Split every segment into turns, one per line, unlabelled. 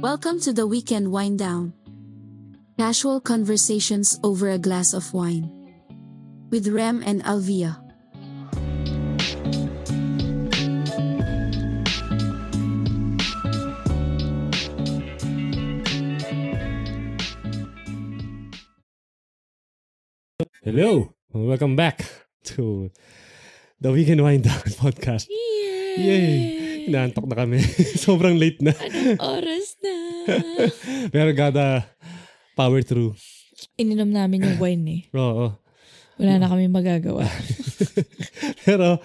Welcome to the weekend wind down. Casual conversations over a glass of wine. With Rem and Alvia.
Hello, welcome back to the Weekend Wind Down podcast. Yay! Yay. Inaantok na kami. Sobrang late na. Anong oras na? Pero gotta power through.
Ininom namin yung wine eh. Oo. Wala na kami magagawa.
Pero,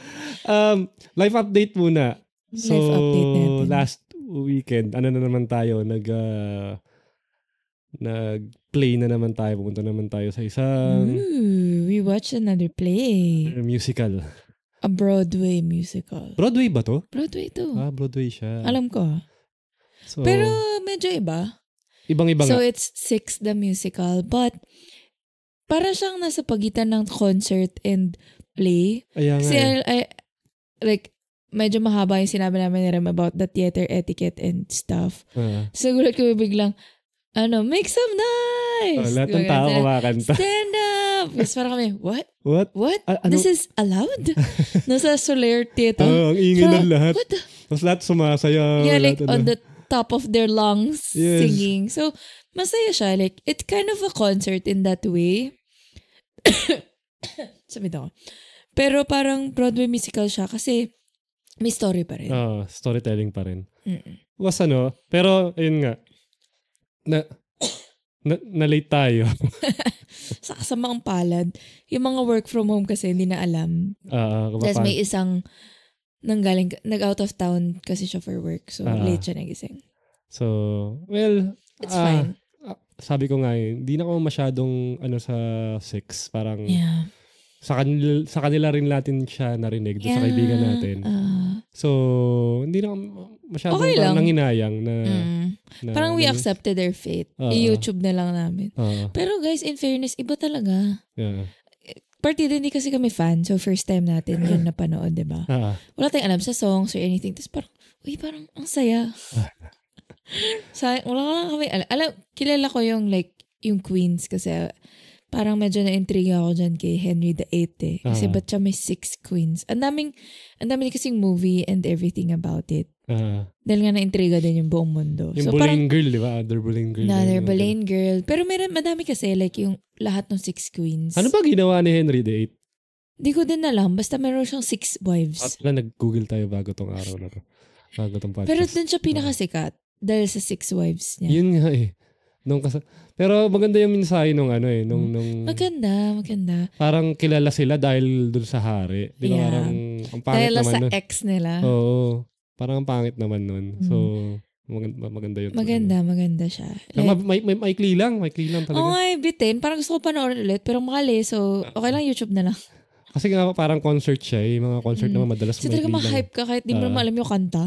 um, life update muna. So, update last weekend, ano na naman tayo, nag, uh, nag-play na naman tayo, pumunta naman tayo sa isang...
Ooh, we watch another play. Musical. A Broadway musical.
Broadway ba to?
Broadway to. Ah,
Broadway siya. Alam ko. So, Pero
medyo iba.
Ibang-iba So nga.
it's Six the Musical. But para siyang nasa pagitan ng concert and play. Ayan Kasi nga. Eh. I, like, medyo mahaba yung sinabi namin ni Rem about the theater etiquette and stuff. Uh-huh. Siguro ko biglang, ano, make some noise! Oh, lahat ng tao kumakanta. Stand up! up! Tapos parang kami, what?
What? What? A- ah, ano? This is
allowed? Nasa Solar Theater. Oo, oh, ah, ang ingay ng
lahat. What Tapos lahat sumasayaw. Yeah, like on ano. the
top of their lungs yes. singing. So, masaya siya. Like, it's kind of a concert in that way. Sabi ako. Pero parang Broadway musical siya kasi may story pa rin.
Oo, uh, ah, storytelling pa rin. Mm-mm. Was ano, pero ayun nga, na, na, na tayo.
sa kasamang palad, yung mga work from home kasi hindi na alam.
Uh, Tapos may
isang nanggaling, nag-out of town kasi siya for
work. So, uh, late siya nagising. So, well, it's uh, fine. sabi ko nga yun, hindi na ako masyadong ano sa sex. Parang, yeah. sa, kanila, sa kanila rin natin siya narinig yeah. sa kaibigan natin. Uh, so, hindi na masyadong okay nanginayang na mm na, Parang we
accepted their fate. Uh, youtube na lang namin. Uh, Pero guys, in fairness, iba talaga. Yeah. Party din, hindi kasi kami fan. So, first time natin yun na napanood, di ba? Uh, Wala tayong alam sa songs or anything. Tapos parang, uy, parang ang saya. sa, wala ka lang kami alam. alam. Kilala ko yung like, yung Queens kasi parang medyo na-intriga ako dyan kay Henry VIII eh. Kasi uh-huh. ba't siya may six queens? Ang daming, ang daming kasing movie and everything about it. Uh-huh. Dahil nga na-intriga din yung buong mundo. Yung so, Boleyn
parang, girl, di ba? Other Boleyn girl. Other Boleyn
girl. Pero meron, madami kasi like yung lahat ng six queens. Ano ba
ginawa ni Henry VIII?
Hindi ko din alam. Basta meron siyang six wives. At
na nag-google tayo bago tong araw na to. Bago tong podcast. Pero
dun siya pinakasikat. Dahil sa six wives niya. Yun
nga eh. Nung kas- Pero maganda yung mensahe nung ano eh. Nung, nung,
Maganda, maganda.
parang kilala sila dahil dun sa hari. Di Yeah. parang ang pangit Dahil naman sa nun. ex nila. Oo. Parang ang pangit naman nun. So, mm. maganda, maganda yun.
Maganda, maganda siya.
Like, ah, Like, may, may, maikli lang. Maikli lang talaga. nga,
eh, bitin. Parang gusto ko panoorin ulit, pero makali. So, okay lang YouTube na lang.
Kasi nga parang concert siya eh. mga concert mm. naman madalas Kasi talaga maikli ma-hype ka kahit di mo naman ah. alam yung kanta.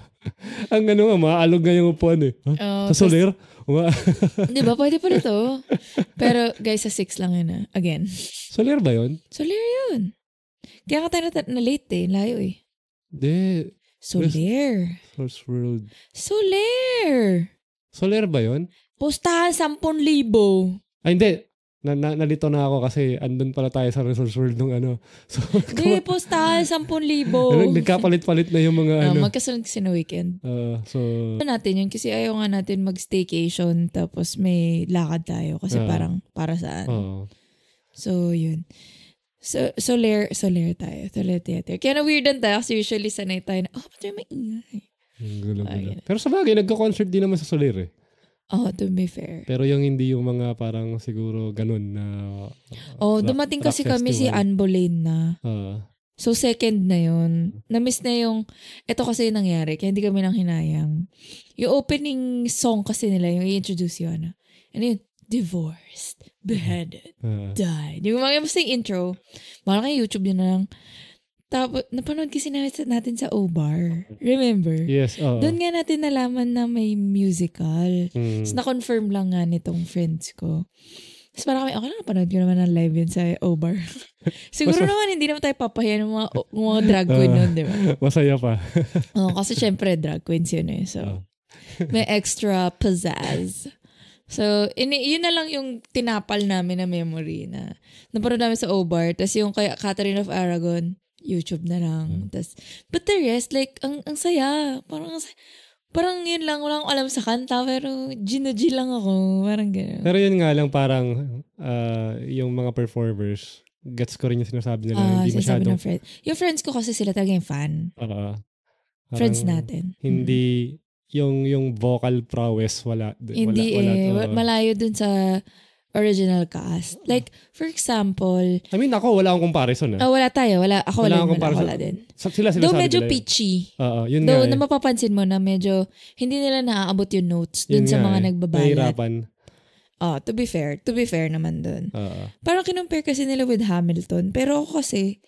ang ano nga, maalog nga yung upuan eh. Ha? Oo, oh, sa tas- hindi
ba? Pwede pa nito. Pero guys, sa six lang yun ah. Again.
Solar ba yun?
Solar yun. Kaya ka tayo na, na late eh. Layo eh.
Hindi. Solar. Source World. Solar. Solar ba yun?
Postahan 10,000.
Ay, hindi na, na, nalito na ako kasi andun pala tayo sa resource world nung ano. So,
Di, postahan, 10,000.
Nagkapalit-palit na yung mga uh, ano.
Magkasunod kasi na weekend.
Uh, so, ano
natin yun kasi ayaw nga natin mag-staycation tapos may lakad tayo kasi uh, parang para saan. Uh, so, yun. So, so so soler tayo. So, Soler theater. Kaya na-weirdan tayo kasi usually sanay tayo na, oh, ba't may
ingay? Gulo, gulo. Pero sa bagay, nagka-concert din naman sa Soler eh.
Oh, to be fair.
Pero yung hindi yung mga parang siguro ganun na... Uh, oh, dumating kasi kami si Anne
Boleyn na. Uh, so, second na yun. Na-miss na yung... Ito kasi yung nangyari, kaya hindi kami nang hinayang. Yung opening song kasi nila, yung i-introduce yun. Ano, ano yun? Divorced, beheaded, uh, died. Yung mga yung intro, parang kay YouTube yun na lang. Tapos, napanood kasi natin sa O-Bar. Remember? Yes, Uh-oh. Doon nga natin nalaman na may musical. Mm. So, na-confirm lang nga nitong friends ko. Tapos so, parang kami, okay oh, lang, panood ko naman ng live yun sa O-Bar. Siguro Mas, naman, hindi naman tayo papahiya ng mga, mga drag queen uh, nun, di ba?
Masaya pa.
Oo, oh, kasi syempre, drag queens yun eh. So, ah. may extra pizzazz. So, in, yun na lang yung tinapal namin na memory na napanood namin sa O-Bar. Tapos yung kay Catherine of Aragon, YouTube na lang. Mm. Tas, but the rest, like, ang, ang saya. Parang, parang yun lang, wala akong alam sa kanta, pero ginuji lang ako. Parang gano'n.
Pero yun nga lang, parang uh, yung mga performers, gets ko rin yung sinasabi nila. Uh, hindi masyado. Ng friend.
Yung friends ko kasi sila talaga yung fan. Uh,
friends natin. Hindi, mm. yung yung vocal prowess, wala. Hindi wala, wala, eh. uh,
malayo dun sa original cast. Like, for example...
I mean, ako, wala akong comparison. Eh. Oh, wala tayo. Wala, ako wala, wala, comparison. wala din. Sila, sila Though medyo nila Uh, uh, yun Though, nga. eh. na
mapapansin mo na medyo hindi nila naaabot yung notes dun yun sa mga eh. nagbabalat. Nahihirapan. Oh, to be fair. To be fair naman dun. uh Parang kinumpare kasi nila with Hamilton. Pero ako kasi,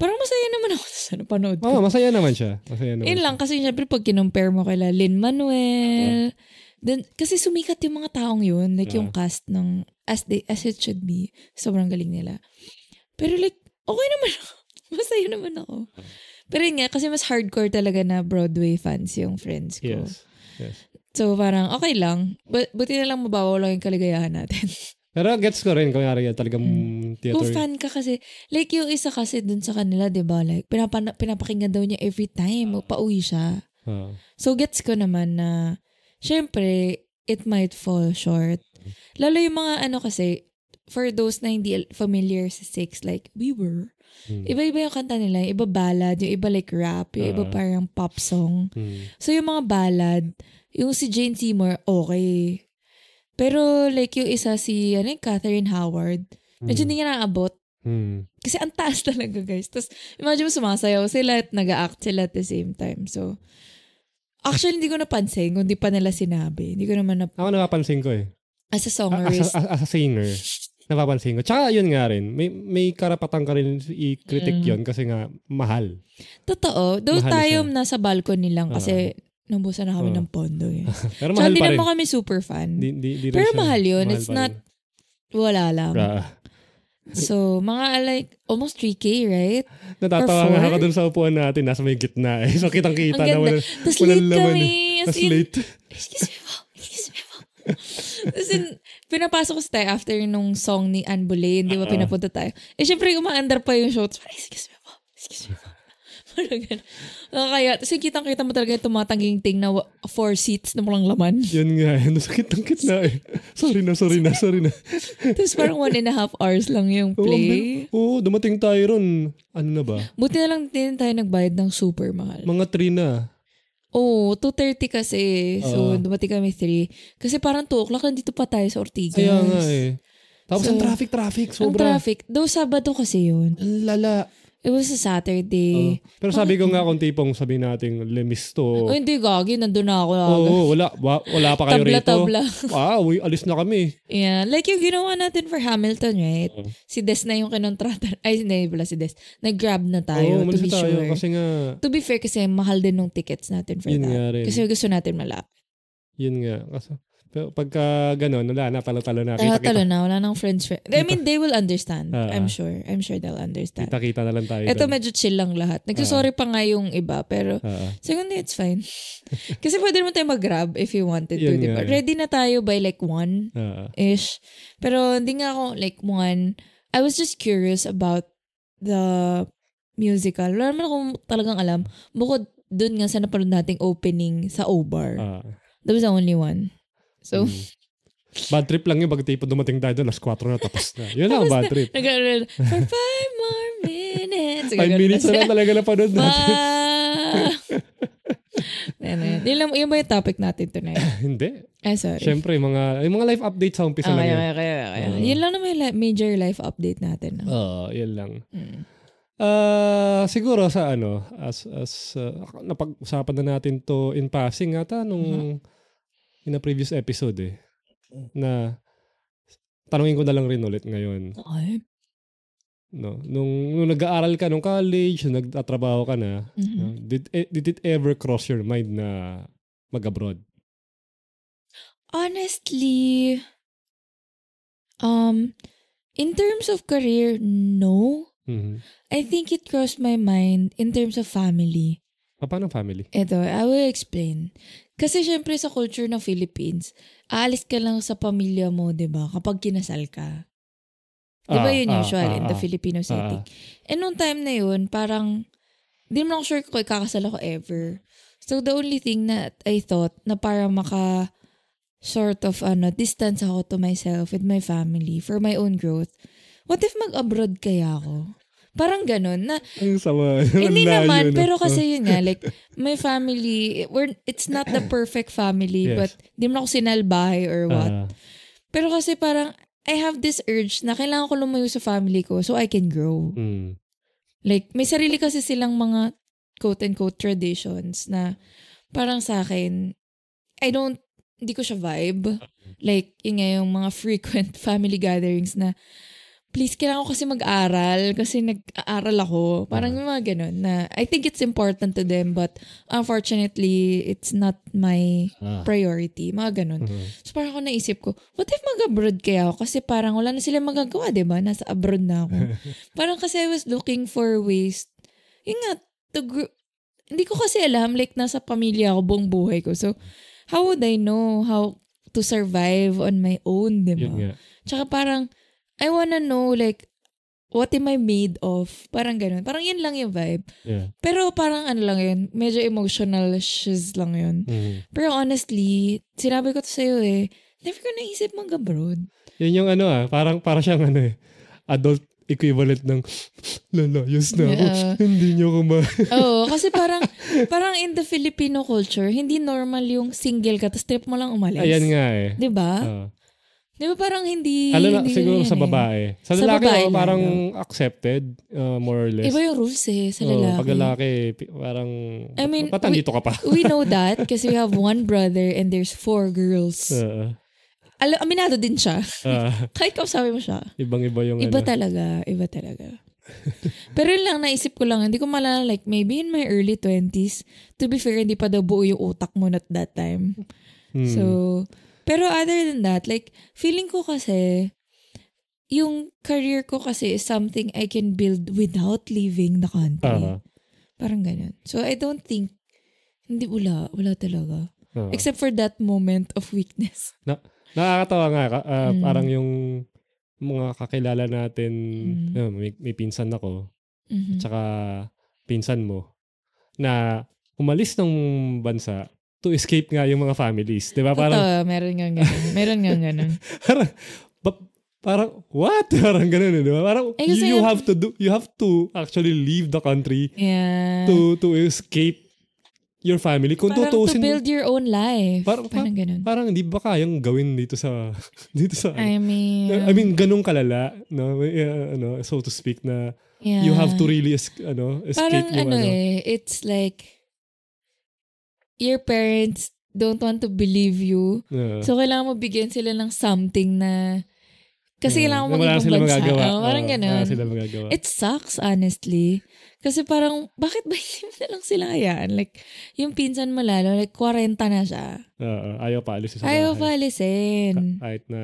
parang masaya naman ako sa napanood ko. Oo, oh, masaya naman
siya. Masaya naman Yun lang,
kasi syempre pag kinumpare mo kay Lin-Manuel, uh-huh Then, kasi sumikat yung mga taong yun. Like, yeah. yung mm. cast ng, as, they, as it should be, sobrang galing nila. Pero like, okay naman ako. Masaya naman ako. Mm. Pero nga, kasi mas hardcore talaga na Broadway fans yung friends ko.
Yes. yes.
So parang okay lang. But, buti na lang mababaw lang yung kaligayahan natin.
Pero gets ko rin kung yari talaga mm. theater. Kung fan
ka kasi. Like yung isa kasi dun sa kanila, di ba? Like pinapa- pinapakinggan daw niya every time. Uh, pauwi siya. Uh. So gets ko naman na syempre, it might fall short. Lalo yung mga ano kasi, for those na hindi familiar sa Six, like, we were. Hmm. Iba-iba yung kanta nila. Yung iba ballad, yung iba like rap, yung iba ah. parang pop song. Hmm. So, yung mga ballad, yung si Jane Seymour, okay. Pero, like, yung isa si, ano yung Catherine Howard, medyo hmm. hindi niya naabot. Kasi ang taas talaga, guys. Tapos, imagine mo sumasayaw sila at nag-act sila at the same time. So, Actually, hindi ko napansin kung di pa nila sinabi. Hindi ko naman
napansin. Ako napapansin ko eh.
As a songwriter. As, a,
as a singer. Napapansin ko. Tsaka yun nga rin, may, may karapatan ka rin i-critic mm. yun kasi nga mahal.
Totoo. Doon tayo siya. nasa balcony lang kasi uh-huh. Nabusan na kami uh-huh. ng pondo. Eh. Pero mahal Tsaka, pa rin. hindi naman kami super fan. Di, di, di Pero siya. mahal yun. Mahal It's not, rin. wala lang. Ra. So, mga like, almost 3K, right? Natatawa nga ako
dun sa upuan natin. Nasa may gitna eh. So, kitang-kita na wala, Tapos late laman, kami. Eh. Tapos late. Excuse me po. Excuse me po. Tapos in,
pinapasok ko tayo after nung song ni Anne Boleyn. Di ba, uh-huh. pinapunta tayo. Eh, syempre, umaandar pa yung show. Excuse me po. Excuse me po uh, kaya, kasi kitang-kita mo talaga yung tumatanging-ting na four seats na walang
laman. Yun nga, yun. Sakit-tangkit na eh. Sorry na, sorry na, sorry na.
Tapos parang one and a half
hours lang yung play. Oo, oh, dumating tayo ron. Ano na ba?
Buti na lang din tayo nagbayad ng super mahal.
Mga three na.
Oo, oh, 2.30 kasi. So, uh, dumating kami 3. Kasi parang 2 o'clock, dito pa tayo sa Ortigas.
Kaya nga eh. Tapos so, ang traffic-traffic, sobra. Ang traffic.
Daw Sabado kasi yun. Lala. It was a Saturday. Uh, pero sabi ko nga kung
tipong sabi natin to. Oh, hindi
gagi, nandun na ako. Oo, oh,
wala, wa, wala pa kayo tabla, rito. Tabla, tabla. Ah, uy, alis na kami.
Yeah, like yung ginawa natin for Hamilton, right? Uh, si Des na yung kinontrata. Ay, hindi pala si Des. Nag-grab na tayo, oh, to be tayo, sure. Kasi nga, to be fair, kasi mahal din nung tickets natin for yun that. Nga rin. Kasi gusto natin mala.
Yun nga. Kasi, pero pagka ganun, wala na, talo-talo na. Talo-talo
na, wala nang friends. friends. I mean, they will understand. Uh, I'm sure. I'm sure they'll understand. Kita-kita na lang tayo. Ito, dun. medyo chill lang lahat. Ah. Nagsasorry uh, pa nga yung iba, pero uh, secondly, it's fine. Kasi pwede naman tayo mag-grab if you wanted to, di ba? Ready na tayo by like one-ish. pero hindi nga ako like one. I was just curious about the musical. Wala naman akong talagang alam. Bukod dun nga sa napanood nating opening sa O-Bar. Uh, That was the only one. So, mm.
Bad trip lang yung Pag tipo dumating tayo doon, last 4 na tapos na. Yun lang bad trip. Nag- for
5 more minutes. 5 minutes na lang talaga na panood natin. Ayan, ayan. Yun, lang, yun ba yung topic natin tonight? Hindi.
Ah, sorry. Siyempre, yung mga, yung mga life updates sa umpisa okay, lang yun. Okay, okay, okay. Uh, yun
lang naman yung major life update natin. Oo, no?
uh, yun lang. Mm. Uh, siguro sa ano, as, as uh, napag-usapan na natin to in passing ata nung... Mm-hmm in a previous episode eh. Mm. Na tanungin ko na lang rin ulit ngayon. Okay. No, nung, nung nag-aaral ka nung college, nagtatrabaho ka na, mm-hmm. no, did, did it ever cross your mind na mag-abroad?
Honestly, um, in terms of career, no. Mm-hmm. I think it crossed my mind in terms of family.
Paano family? Ito,
I will explain. Kasi syempre sa culture ng Philippines, aalis ka lang sa pamilya mo, di ba? Kapag kinasal ka. Di ba ah, yun ah, usual ah, in the ah, ah. Filipino ah. setting? And nung time na yun, parang, di mo lang sure ko ikakasal ako ever. So the only thing that I thought na para maka sort of ano, distance ako to myself and my family for my own growth, what if mag-abroad kaya ako? Parang ganun na.
Ang sama. Hindi naman, yun. pero kasi oh. yun nga,
like, my family, we're, it's not the perfect family, yes. but di mo ako sinalbahay or what. Uh, pero kasi parang, I have this urge na kailangan ko lumayo sa family ko so I can grow. Mm. Like, may sarili kasi silang mga quote-unquote traditions na parang sa akin, I don't, hindi ko siya vibe. Ah. Like, yun nga yung mga frequent family gatherings na please, kailangan ko kasi mag-aral kasi nag-aaral ako. Parang uh-huh. mga ganun na I think it's important to them but unfortunately, it's not my uh-huh. priority. Mga ganun. Uh-huh. So parang ako naisip ko, what if mag-abroad kaya ako? Kasi parang wala na sila magagawa, di ba? Nasa abroad na ako. parang kasi I was looking for ways, yun nga, to gr- hindi ko kasi alam, like nasa pamilya ako buong buhay ko. So, how would I know how to survive on my own, di ba? Tsaka parang, I wanna know, like, what am I made of? Parang ganun. Parang yun lang yung vibe. Yeah. Pero parang ano lang yun, medyo emotional shiz lang yun. Mm-hmm. Pero honestly, sinabi ko to sa'yo eh, never ko naisip mang gabroad.
Yun yung ano ah, parang, parang siyang ano eh, adult equivalent ng lalayas na ako. Yeah. hindi niyo ko ma...
Oo, kasi parang parang in the Filipino culture, hindi normal yung single ka tapos trip mo lang umalis. Ayan nga eh. 'Di ba? Uh. Di ba parang hindi...
Lalo na, hindi siguro ano sa babae. Sa, sa lalaki, babae lang, parang no? accepted, uh, more or less. Iba
yung rules eh, sa lalaki. Oh, pag lalaki,
parang... I mean, ba't nandito ka pa? we know
that kasi we have one brother and there's four girls. Uh, Alam, aminado din siya. Uh, Kahit kausapin mo siya.
Ibang-iba yung Iba ano.
talaga, iba talaga. Pero yun lang, naisip ko lang, hindi ko malala, like, maybe in my early 20s, to be fair, hindi pa daw buo yung utak mo at that time. Hmm. So, pero other than that, like, feeling ko kasi, yung career ko kasi is something I can build without leaving the country. Uh-huh. Parang ganun. So, I don't think, hindi, wala. Wala talaga. Uh-huh. Except for that moment of weakness.
Na, nakakatawa nga. Uh, mm. Parang yung mga kakilala natin, mm. uh, may, may pinsan ako, mm-hmm. at saka pinsan mo, na umalis ng bansa to escape nga yung mga families. Di ba? Parang, Totoo,
meron nga ganun. meron nga ganun. parang,
parang, what? Parang ganun, eh, di ba? Parang, eh, you, you have to do, you have to actually leave the country yeah. to to escape your family. Kung parang tutuusin to build
your own life. Par, parang pa, ganun.
Parang di ba kayang gawin dito sa, dito sa, I mean, I mean, ganun kalala, no? Uh, ano, so to speak, na yeah. you have to really, es- ano, escape parang yung ano. Parang ano eh,
it's like, your parents don't want to believe you. Yeah. So, kailangan mo bigyan sila ng something na kasi yeah. kailangan mo wala sila magagawa. Oh, parang oh, ganun. sila magagawa. It sucks, honestly. Kasi parang, bakit ba hindi na lang sila hayaan? Like, yung pinsan mo lalo, like, 40 na siya.
Oo, uh, ayaw pa alisin sa Ayaw bahay. pa
alisin. Kahit na...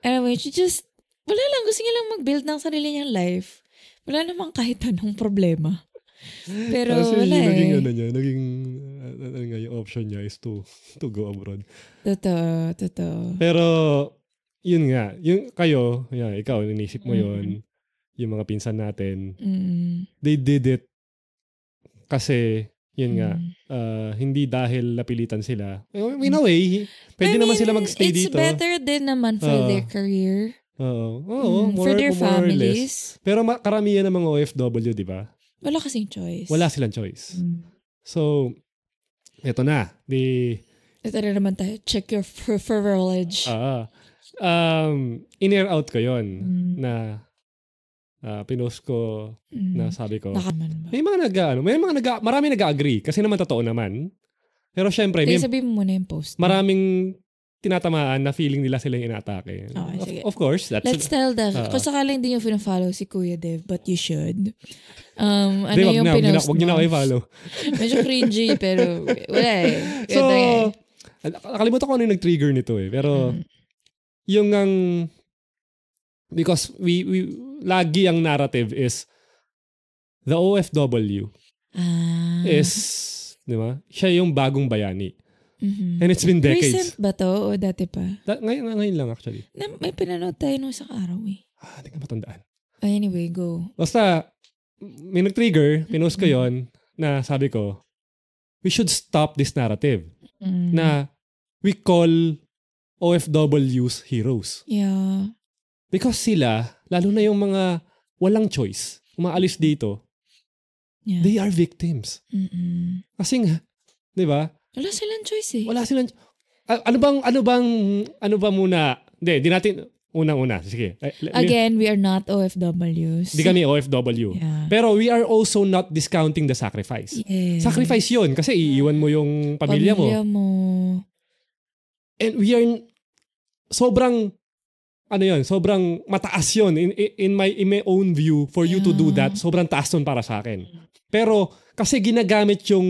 Anyway, mo, she just, wala lang, gusto niya lang mag-build ng sarili niyang life. Wala namang kahit anong problema. Pero Tapos wala eh. Naging, ano
niya, naging uh, ano nga, yung option niya is to, to go abroad.
Totoo, totoo.
Pero, yun nga, yung kayo, yeah, ikaw, inisip mo mm. yun, yung mga pinsan natin, mm. they did it kasi yun nga, mm. uh, hindi dahil napilitan sila. In a mm. way, pwede I mean, naman sila magstay it's dito. It's better
din naman for uh, their career.
Oo. Uh, Oo, mm, for their more families. Or less. Pero ma- karamihan ng mga OFW, di ba?
Wala kasing choice. Wala silang
choice. Mm. So, eto na. Di...
Ito na naman tayo. Check your privilege.
Ah. Uh, um, in-air out ko yon mm. na uh, pinost ko mm. na sabi ko. Nakaman ba? May mga nag, ano, may mga nag, a marami nag-agree kasi naman totoo naman. Pero syempre, may, sabihin mo muna yung post. Maraming tinatamaan na feeling nila sila yung inatake. Okay, of, of course. That's Let's a, tell them. Uh, Kung
sakala hindi nyo follow si Kuya Dev, but you should. Um, ano De, yung na, pinost Huwag nyo na kayo follow. Medyo cringy, pero wala eh. so, eh.
Nakalimutan ko ano yung nag-trigger nito eh. Pero, mm. yung ang... Because we, we, lagi ang narrative is the OFW ah. is, di ba? Siya yung bagong bayani. Mm-hmm. And it's been decades.
Recent ba to o dati pa?
Da- ngayon, ngayon lang actually. Na,
may pinanood tayo nung isang araw eh. Ah, hindi ko matandaan. anyway, go.
Basta, may nag-trigger, pinost ko mm-hmm. yon na sabi ko, we should stop this narrative mm. na we call OFWs heroes. Yeah. Because sila, lalo na yung mga walang choice, umaalis dito, yeah. they are victims. Mm-mm. Kasi nga, di ba, wala silang choice eh. Wala silang... ano bang, ano bang, ano ba muna? Hindi, di natin, unang-una. Sige. Eh, Again,
we are not OFWs. Hindi kami
OFW. Yeah. Pero we are also not discounting the sacrifice. Yes. Sacrifice yun, kasi iiwan mo yung pamilya, pamilya mo. mo. And we are, sobrang, ano yun, sobrang mataas yon in, in, my, in my own view, for you to do that, sobrang taas nun para sa akin. Pero, kasi ginagamit yung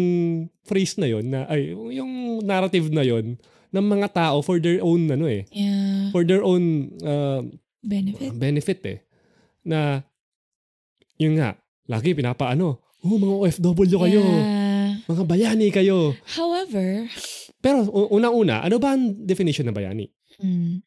phrase na yon na ay yung narrative na yon ng mga tao for their own ano eh. Yeah. For their own uh, benefit. Benefit eh. Na yun nga, lagi pinapaano, oh mga OFW kayo.
Yeah.
Mga bayani kayo.
However,
pero una una ano ba ang definition ng bayani? Mm.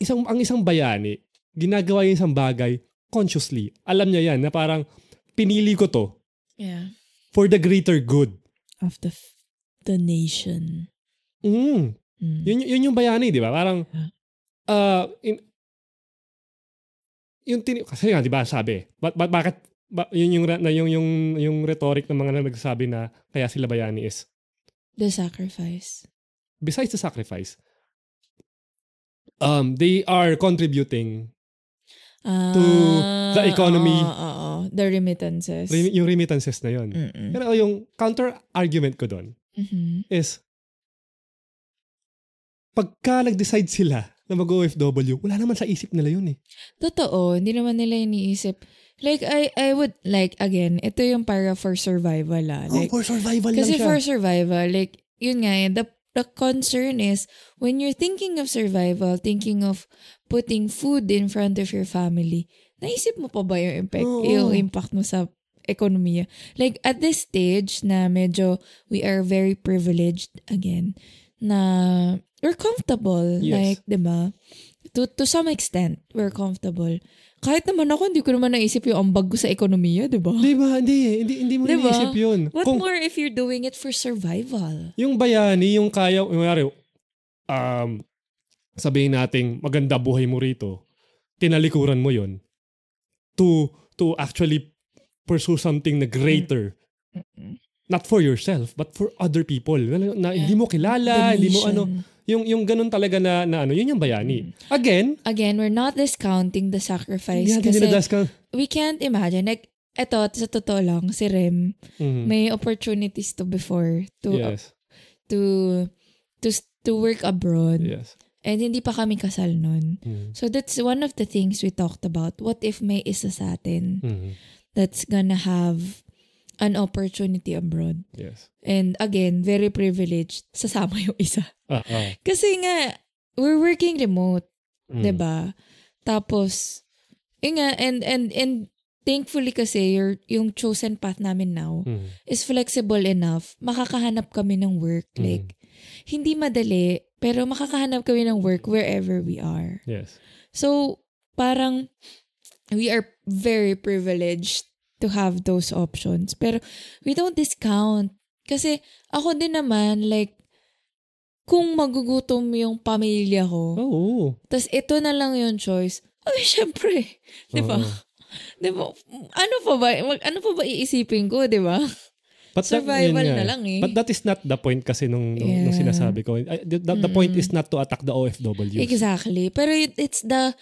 Isang ang isang bayani, ginagawa yung isang bagay consciously. Alam niya yan na parang pinili ko to Yeah. For the greater good. Of the f-
the nation.
Mm. mm. Yun, yun yung bayani, di ba? Parang, uh, in, yung tin kasi nga 'di ba sabi but, but bakit ba, yun yung na yung yung yung rhetoric ng mga nagsasabi na kaya sila bayani is
the sacrifice
besides the sacrifice um they are contributing
Ah, to the economy. Oo, oh, oh, the remittances. Rem- yung
remittances na yun. Mm-mm. Pero yung counter-argument ko doon mm-hmm. is, pagka nag-decide sila na mag-OFW, wala naman sa isip nila yun eh.
Totoo, hindi naman nila iniisip. Like, I, I would, like, again, ito yung para for survival ah. Oh, like, oh, for survival lang siya. Kasi for survival, like, yun nga eh, the the concern is when you're thinking of survival, thinking of putting food in front of your family, naisip mo pa ba yung impact, Oo. yung impact mo sa ekonomiya? Like, at this stage na medyo we are very privileged again, na we're comfortable. Yes. Like, di ba? To, to some extent, we're comfortable. Kahit naman ako, hindi ko naman naisip yung ambag ko sa ekonomiya, di ba? Di ba? Hindi, hindi, hindi mo diba? naisip yun. What Kung, more if you're doing it for survival?
Yung bayani, yung kaya, yung um, sabihin nating maganda buhay mo rito, tinalikuran mo yon to to actually pursue something na greater. Not for yourself, but for other people. Na, na hindi mo kilala, hindi mo ano yung yung ganun talaga na, na ano, yun yung bayani. Mm.
Again, again, we're not discounting the sacrifice yeah, kasi discount. we can't imagine like eto sa totoo lang si Rem mm-hmm. may opportunities to before to yes. uh, to to to work abroad. Yes. And hindi pa kami kasal nun. mm So that's one of the things we talked about. What if may isa sa atin mm-hmm. that's gonna have an opportunity abroad? Yes. And again, very privileged. Sasama yung isa. Ah, ah. Kasi nga, we're working remote. Mm. 'di ba? Tapos yun nga and and and thankfully kasi your yung chosen path namin now mm. is flexible enough. Makakahanap kami ng work mm. like hindi madali pero makakahanap kami ng work wherever we are. Yes. So, parang we are very privileged to have those options. Pero we don't discount. Kasi ako din naman, like, kung magugutom yung pamilya ko, oh. tapos ito na lang yung choice, ay, syempre. Di ba? Oh. Di ba? Ano pa ba? ano pa ba iisipin ko, di ba?
But Survival that, na eh. lang eh. But that is not the point kasi nung, nung, yeah. nung sinasabi ko. The, the, the point mm. is not to attack the OFW. Exactly.
Pero it, it's the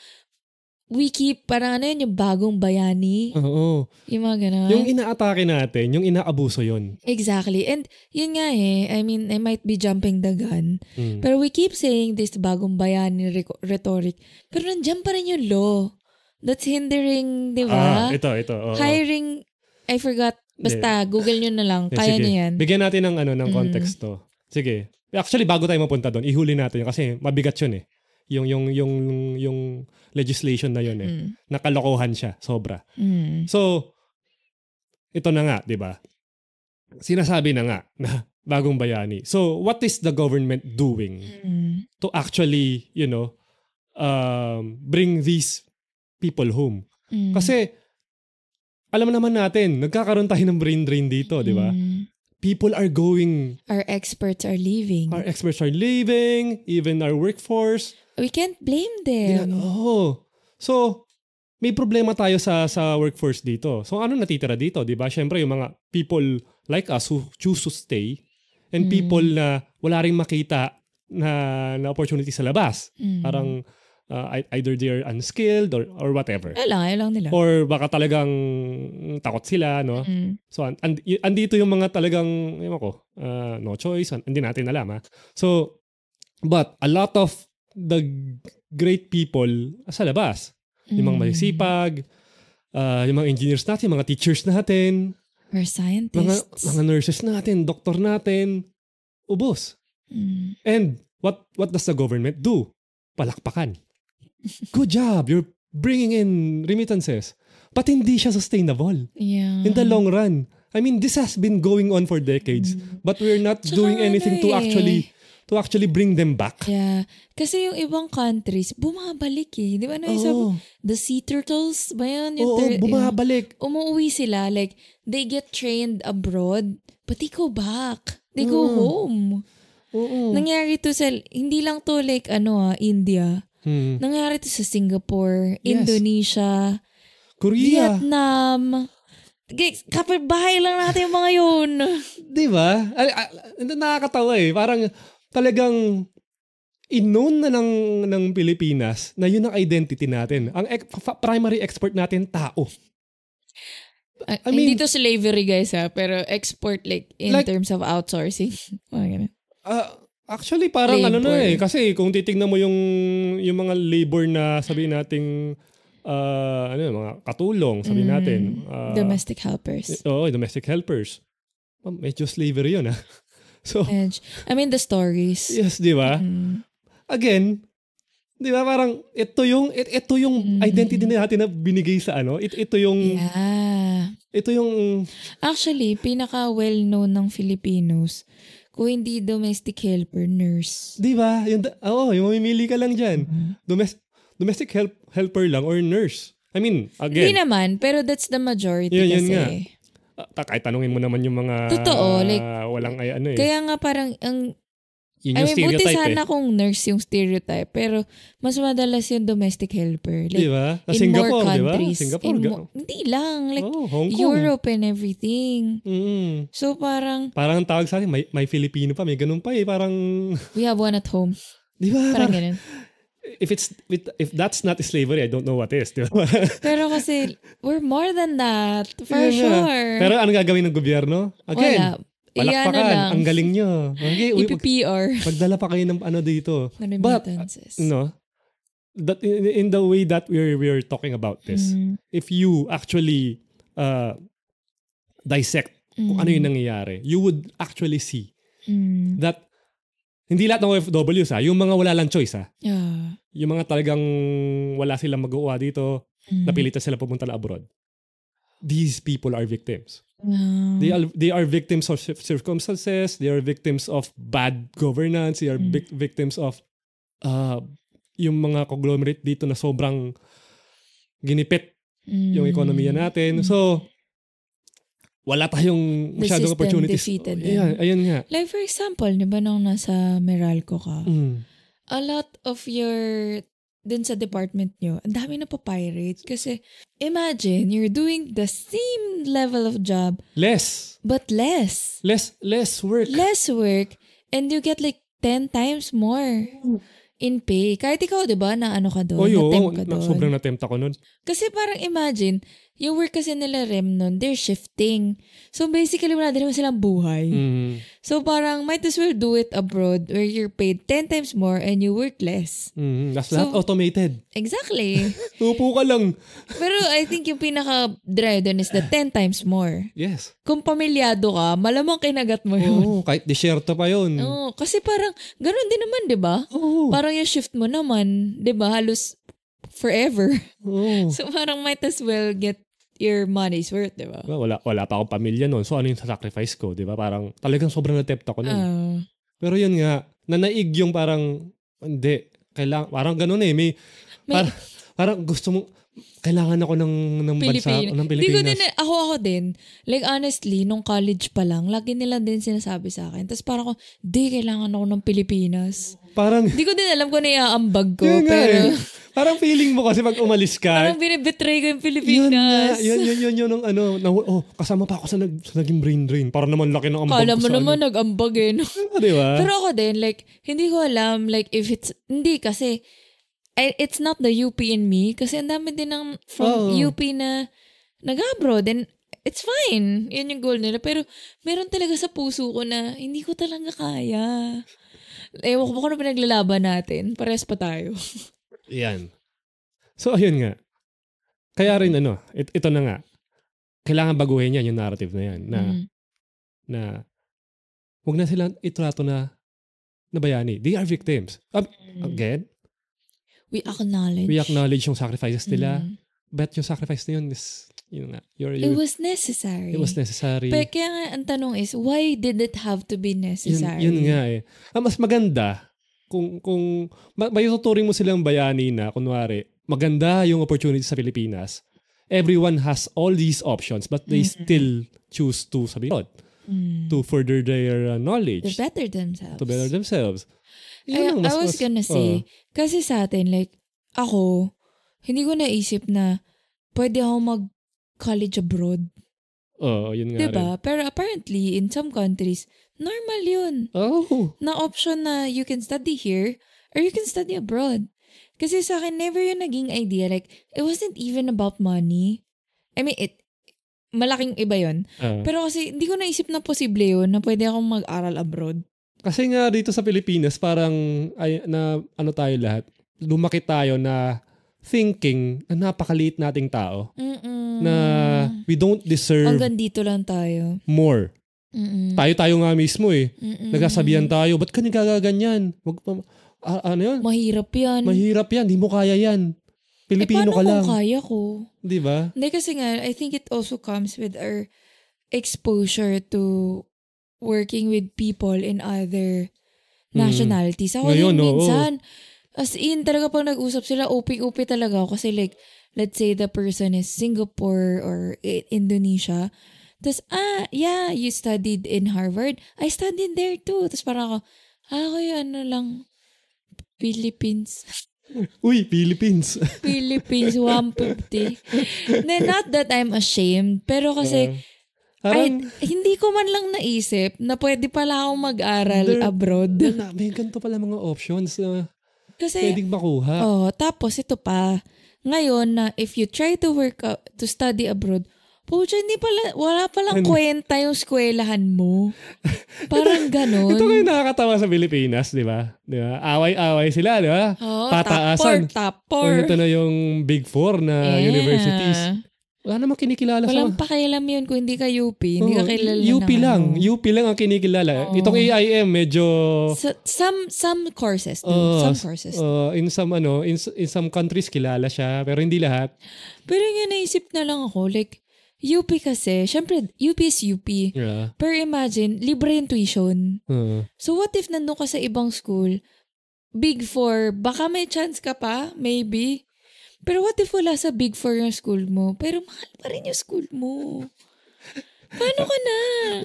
we keep, parang ano yun, yung bagong bayani. Oo. Yung mga ganun. Yung
inaatake natin, yung inaabuso yun.
Exactly. And yun nga eh, I mean, I might be jumping the gun. Mm. Pero we keep saying this bagong bayani rhetoric. Pero nandiyan pa rin yung law. That's hindering, di ba? Ah, ito, ito. Oh, Hiring, I forgot Basta, De. google nyo na lang. De, Kaya sige. na yan. Bigyan natin ng, ano, ng mm. context
mm. to. Sige. Actually, bago tayo mapunta doon, ihuli natin yun kasi mabigat yun eh. Yung, yung, yung, yung legislation na yun eh. Mm. Nakalokohan siya, sobra. Mm. So, ito na nga, di ba? Sinasabi na nga na bagong bayani. So, what is the government doing mm. to actually, you know, um, bring these people home? Mm. Kasi, alam naman natin, nagkakaroon tayo ng brain drain dito, di ba? Mm. People are going. Our experts are leaving. Our experts are leaving, even our workforce. We can't blame them. Gina- oh. So, may problema tayo sa sa workforce dito. So ano natitira dito, 'di ba? Syempre yung mga people like us who choose to stay and mm. people na wala ring makita na na opportunity sa labas. Mm. Parang uh, either they're unskilled or, or whatever. Ayaw lang, ayaw lang nila. Or baka talagang takot sila, no? Mm. So, and, and, andito yung mga talagang, yun ko, uh, no choice, hindi natin alam, ha? So, but a lot of the great people sa labas, mm. yung mga mm. masisipag, uh, yung mga engineers natin, yung mga teachers natin,
We're scientists. Mga, mga
nurses natin, doktor natin, ubos. Mm. And what what does the government do? Palakpakan. Good job. You're bringing in remittances. But hindi siya sustainable.
Yeah. In the long
run. I mean, this has been going on for decades. Mm. But we're not Tsaka doing anything to ano eh. actually to actually bring them back.
Yeah. Kasi yung ibang countries, bumabalik eh. Di ba? Ano, oh. isa, the sea turtles ba yun? Oo, oh, ter- bumabalik. Yung, umuwi sila. Like, they get trained abroad, but they go back. They mm. go home. Oo. Nangyari to sa, hindi lang to like, ano ah, India. Hmm. Nangyari ito sa Singapore, yes. Indonesia, Korea, Vietnam. Kapit-bahay lang natin yung mga yun.
Di ba? Ah, nakakatawa eh. Parang talagang inon na ng, ng Pilipinas na yun ang identity natin. Ang ek- primary export natin, tao.
Ah, I mean, hindi to slavery guys ha, ah, pero export like in like, terms of outsourcing. Mga
ganun. Uh, Actually, parang labor. ano na eh. Kasi kung titingnan mo yung, yung mga labor na sabihin nating uh, ano, mga katulong, sabihin mm, natin. Uh,
domestic helpers. Eh,
oo, oh, domestic helpers. Oh, medyo slavery yun ah.
so, Edge.
I mean, the stories. Yes, di ba? mm Again, di ba parang ito yung, it, ito yung mm identity na natin na binigay sa ano. It, ito yung... Yeah.
Ito yung... Actually, pinaka well-known ng Filipinos o hindi domestic helper,
nurse. Di ba? Yung, oo, oh, yung mamimili ka lang dyan. mm domestic help, helper lang or nurse. I mean, again. Hindi
naman, pero that's the majority yun, kasi. Yun nga.
Uh, kahit tanungin mo naman yung mga Totoo, uh, like, walang ay, ano eh. Kaya
nga parang ang
yun yung I mean, stereotype buti sana eh.
kung nurse yung stereotype. Pero mas madalas yung domestic helper. Like, di Sa ah, in Singapore, more countries. Diba? Singapore, in mo- hindi lang. Like, oh, Hong Kong. Europe and everything. Mm. So, parang...
Parang tawag sa akin, may, may Filipino pa. May ganun pa eh. Parang...
We have one at home. Diba? Parang, parang ganun.
If it's if that's not slavery, I don't know what is. Di ba?
Pero kasi we're more than that, for yeah. sure. Pero
ano gagawin ng gobyerno? Again, Wala Palakpakan. Iyan lang. Ang galing nyo. Okay, uy, IPPR. magdala pa kayo ng ano dito. But, no, that in, in the way that we we are talking about this, mm. if you actually uh, dissect mm. kung ano yung mm-hmm. nangyayari, you would actually see mm. that hindi lahat ng OFWs ha, ah, yung mga wala lang choice ha. Ah. Yeah. Yung mga talagang wala silang magawa dito, mm. napilitan sila pumunta na abroad. These people are victims. They are they are victims of circumstances. They are victims of bad governance. They are mm. vic- victims of uh, yung mga conglomerate dito na sobrang ginipit mm. yung ekonomiya natin. Mm. So wala tayong The masyadong opportunities. Defeated, oh, yeah, ayun nga.
Like for example, 'di ba nung nasa Meralco ka, mm. a lot of your dun sa department nyo, ang dami na pa-pirate. Kasi imagine, you're doing the same level of job.
Less.
But less.
Less, less work. Less
work. And you get like 10 times more in pay. Kahit ikaw, di ba, na ano ka doon, Oy, na-tempt ka doon. Sobrang
na-tempt ako nun.
Kasi parang imagine, yung work kasi nila rem nun, they're shifting. So basically, wala din naman silang buhay. Mm-hmm. So parang might as well do it abroad where you're paid 10 times more and you work less.
Mm-hmm. That's so, lahat automated.
Exactly. Upo ka lang. Pero I think yung pinaka-drive dun is the 10 times more. Yes. Kung pamilyado ka, malamang kinagat mo yun. Oo,
oh, kahit disyerto pa yun.
oh, kasi parang ganun din naman, di ba? Oh. Parang yung shift mo naman, di ba? Halos forever. Oh. So parang might as well get your money's worth, di
ba? Well, wala, wala pa akong pamilya noon. So, ano yung sacrifice ko, di ba? Parang talagang sobrang na-tempt ako noon. Uh, ah. Pero yun nga, nanaig yung parang, hindi, kailangan, parang ganun eh. May, may parang, parang gusto mo, kailangan ako ng, ng bansa, Pilipino. ng Pilipinas. Di ko din,
ako ako din. Like honestly, nung college pa lang, lagi nila din sinasabi sa akin. Tapos parang ako, di, kailangan ako ng Pilipinas. Parang, di ko din alam kung ano iaambag ko. Yun pero, eh.
parang feeling mo kasi pag umalis ka. parang
binibetray ko yung Pilipinas. Yun, yun, yun,
yun, yun, ang ano, na, oh, kasama pa ako sa, nag, sa naging brain drain. Para naman laki ng ambag Kala ko mo sa naman
ano. nag-ambag eh. No? di Pero ako din, like, hindi ko alam, like, if it's, hindi kasi, it's not the UP in me kasi ang dami din ng from oh. UP na nag-abroad and it's fine. Yun yung goal nila. Pero meron talaga sa puso ko na hindi ko talaga kaya. Ewan ko ba kung ano pinaglalaban natin. Pares pa tayo.
Yan. So, ayun nga. Kaya rin ano, it, ito na nga. Kailangan baguhin yan, yung narrative na yan. Na, mm. na huwag na silang itrato na nabayani. They are victims. Um, mm. again,
We acknowledge. We
acknowledge yung sacrifices nila. Mm. But yung sacrifice na yun is, yun nga, you're, you're, it was
necessary. It was necessary. Pero kaya nga, ang tanong is, why did it have to be necessary? Yun, yun
nga eh. Ang ah, mas maganda, kung, kung may tuturing mo silang bayani na, kunwari, maganda yung opportunity sa Pilipinas, everyone has all these options, but they mm-hmm. still choose to, sabi yun, mm. to further their uh, knowledge.
To better themselves. To
better themselves. Yun I, mas,
I was mas, gonna say, uh, kasi sa atin, like, ako, hindi ko naisip na pwede ako mag-college abroad.
Oo, oh, yun nga diba? rin.
Pero apparently, in some countries, normal yun. Oh. Na option na you can study here or you can study abroad. Kasi sa akin, never yung naging idea. Like, it wasn't even about money. I mean, it, malaking iba yon
uh ah. Pero kasi,
hindi ko naisip na posible yun na pwede akong mag-aral abroad.
Kasi nga dito sa Pilipinas parang ay, na ano tayo lahat, lumaki tayo na thinking na napakaliit nating tao. Mm-mm. Na we don't deserve Hanggang
dito lang tayo.
More. Tayo-tayo nga mismo eh. Mm-mm. Nagkasabihan tayo, ba't ka nagagaganyan? Wag pa, ah, ano yun Mahirap yan. Mahirap yan, di mo kaya yan. Pilipino eh, ka lang. kaya ko? Di ba?
Hindi kasi nga, I think it also comes with our exposure to working with people in other hmm. nationalities. Ako Ngayon, rin minsan, oh. as in, talaga pag nag-usap sila, op upi talaga Kasi like, let's say the person is Singapore or Indonesia. Tapos, ah, yeah, you studied in Harvard. I studied there too. Tapos parang ako, ah, ako yung ano lang, Philippines.
Uy, Philippines.
Philippines, 150. not that I'm ashamed, pero kasi uh, ay, hindi ko man lang naisip na pwede pala ako mag-aral there,
abroad. na, may ganito pala mga options na Kasi, pwedeng makuha. Oh,
tapos ito pa, ngayon na if you try to work uh, to study abroad, Pucha, hindi pala, wala palang ano? kwenta yung skwelahan mo.
Parang ganun. Ito kayo nakakatawa sa Pilipinas, di ba? Di ba? Away-away sila, di ba? Oo, oh, Pataasan. top four, O, ito na yung big four na yeah. universities
wala namang kinikilala Walang sa... Walang pakialam yun kung hindi ka UP. Oh, hindi ka kilala UP ng
lang. Ano. UP lang ang kinikilala. Oh. Itong AIM, medyo...
So, some some courses. Dude. Uh, some courses.
Uh, in some ano, in, in some countries kilala siya, pero hindi lahat.
Pero yun, naisip na lang ako, like, UP kasi, syempre, UP is UP. Yeah. Pero imagine, libre yung tuition. Uh. So what if nandun ka sa ibang school, big four, baka may chance ka pa, maybe, pero what if wala sa big four yung school mo? Pero mahal pa rin yung school mo.
Paano ka na?